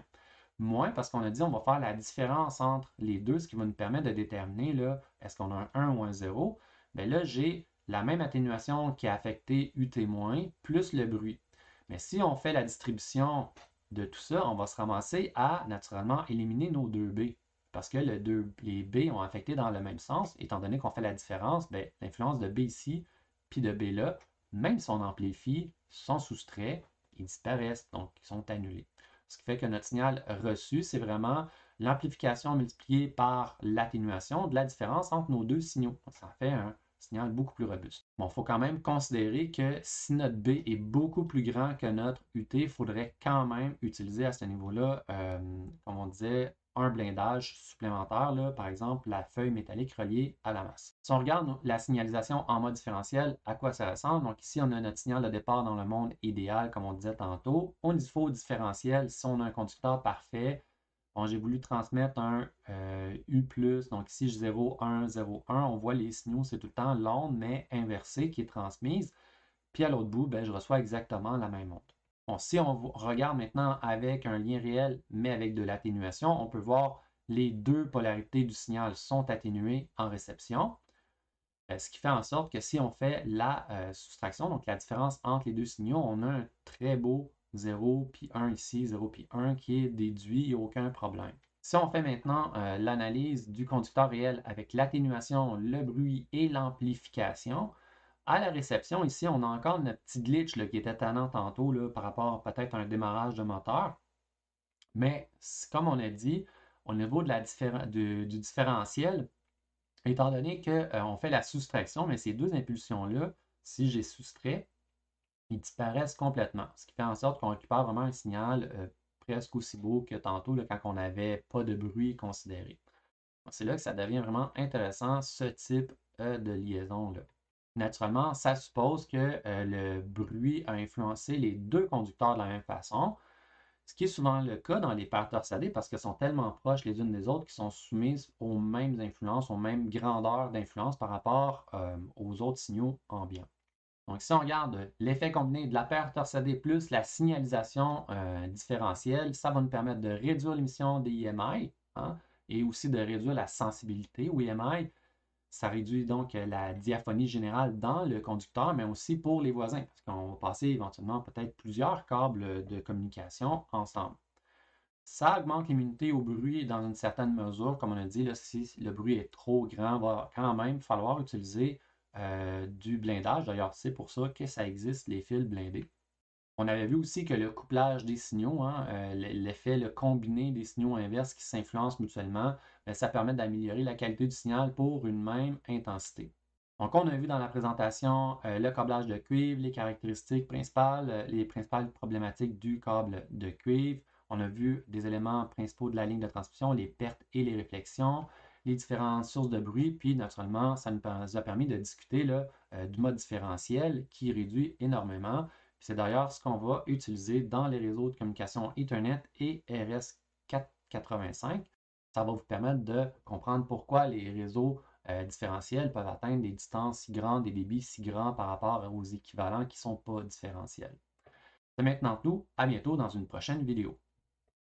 Moins parce qu'on a dit on va faire la différence entre les deux, ce qui va nous permettre de déterminer est-ce qu'on a un 1 ou un 0. Mais ben là, j'ai la même atténuation qui a affecté UT- plus le bruit. Mais si on fait la distribution de tout ça, on va se ramasser à naturellement éliminer nos deux B. Parce que le deux les B ont affecté dans le même sens, étant donné qu'on fait la différence, ben, l'influence de B ici, puis de B là, même si on amplifie, sont soustrait ils disparaissent, donc ils sont annulés. Ce qui fait que notre signal reçu, c'est vraiment l'amplification multipliée par l'atténuation de la différence entre nos deux signaux. ça fait un, signal beaucoup plus robuste. Bon, il faut quand même considérer que si notre B est beaucoup plus grand que notre UT, il faudrait quand même utiliser à ce niveau-là, euh, comme on disait, un blindage supplémentaire, là, par exemple la feuille métallique reliée à la masse. Si on regarde la signalisation en mode différentiel, à quoi ça ressemble? Donc ici, on a notre signal de départ dans le monde idéal, comme on disait tantôt. On Au différentiel, si on a un conducteur parfait, j'ai voulu transmettre un euh, U+, donc ici 0, 1, 0, 1. On voit les signaux, c'est tout le temps l'onde, mais inversée qui est transmise. Puis à l'autre bout, ben, je reçois exactement la même onde. si on regarde maintenant avec un lien réel, mais avec de l'atténuation, on peut voir les deux polarités du signal sont atténuées en réception. Euh, ce qui fait en sorte que si on fait la euh, soustraction, donc la différence entre les deux signaux, on a un très beau 0 puis 1 ici, 0 puis 1, qui est déduit, il n'y a aucun problème. Si on fait maintenant euh, l'analyse du conducteur réel avec l'atténuation, le bruit et l'amplification, à la réception, ici, on a encore notre petit glitch qui était tannant tantôt là, par rapport peut-être à un démarrage de moteur. Mais comme on a dit, au niveau de la du différentiel, étant donné qu'on euh, fait la soustraction, mais ces deux impulsions-là, si j'ai soustrait, ils disparaissent complètement, ce qui fait en sorte qu'on récupère vraiment un signal euh, presque aussi beau que tantôt quand on n'avait pas de bruit considéré. C'est là que ça devient vraiment intéressant, ce type euh, de liaison-là. Naturellement, ça suppose que euh, le bruit a influencé les deux conducteurs de la même façon, ce qui est souvent le cas dans les paires torsadées parce qu'elles sont tellement proches les unes des autres qu'elles sont soumises aux mêmes influences, aux mêmes grandeurs d'influence par rapport aux autres signaux ambiants. Donc, si on regarde euh, l'effet combiné de la paire torsadée plus la signalisation euh, différentielle, ça va nous permettre de réduire l'émission des IMI e hein, et aussi de réduire la sensibilité aux IMI. E ça réduit donc euh, la diaphonie générale dans le conducteur, mais aussi pour les voisins, parce qu'on va passer éventuellement peut-être plusieurs câbles de communication ensemble. Ça augmente l'immunité au bruit dans une certaine mesure. Comme on a dit, si le bruit est trop grand, va quand même falloir utiliser euh, du blindage. D'ailleurs, c'est pour ça que ça existe, les fils blindés. On avait vu aussi que le couplage des signaux, hein, euh, l'effet le combiné des signaux inverses qui s'influencent mutuellement, mais ben, ça permet d'améliorer la qualité du signal pour une même intensité. Donc, on a vu dans la présentation euh, le câblage de cuivre, les caractéristiques principales, les principales problématiques du câble de cuivre. On a vu des éléments principaux de la ligne de transmission, les pertes et les réflexions, les différentes sources de bruit, puis naturellement, ça nous a permis de discuter là, euh, du mode différentiel qui réduit énormément. C'est d'ailleurs ce qu'on va utiliser dans les réseaux de communication Ethernet et RS485. Ça va vous permettre de comprendre pourquoi les réseaux euh, différentiels peuvent atteindre des distances si grandes, des débits si grands par rapport aux équivalents qui ne sont pas différentiels. C'est maintenant tout. À bientôt dans une prochaine vidéo.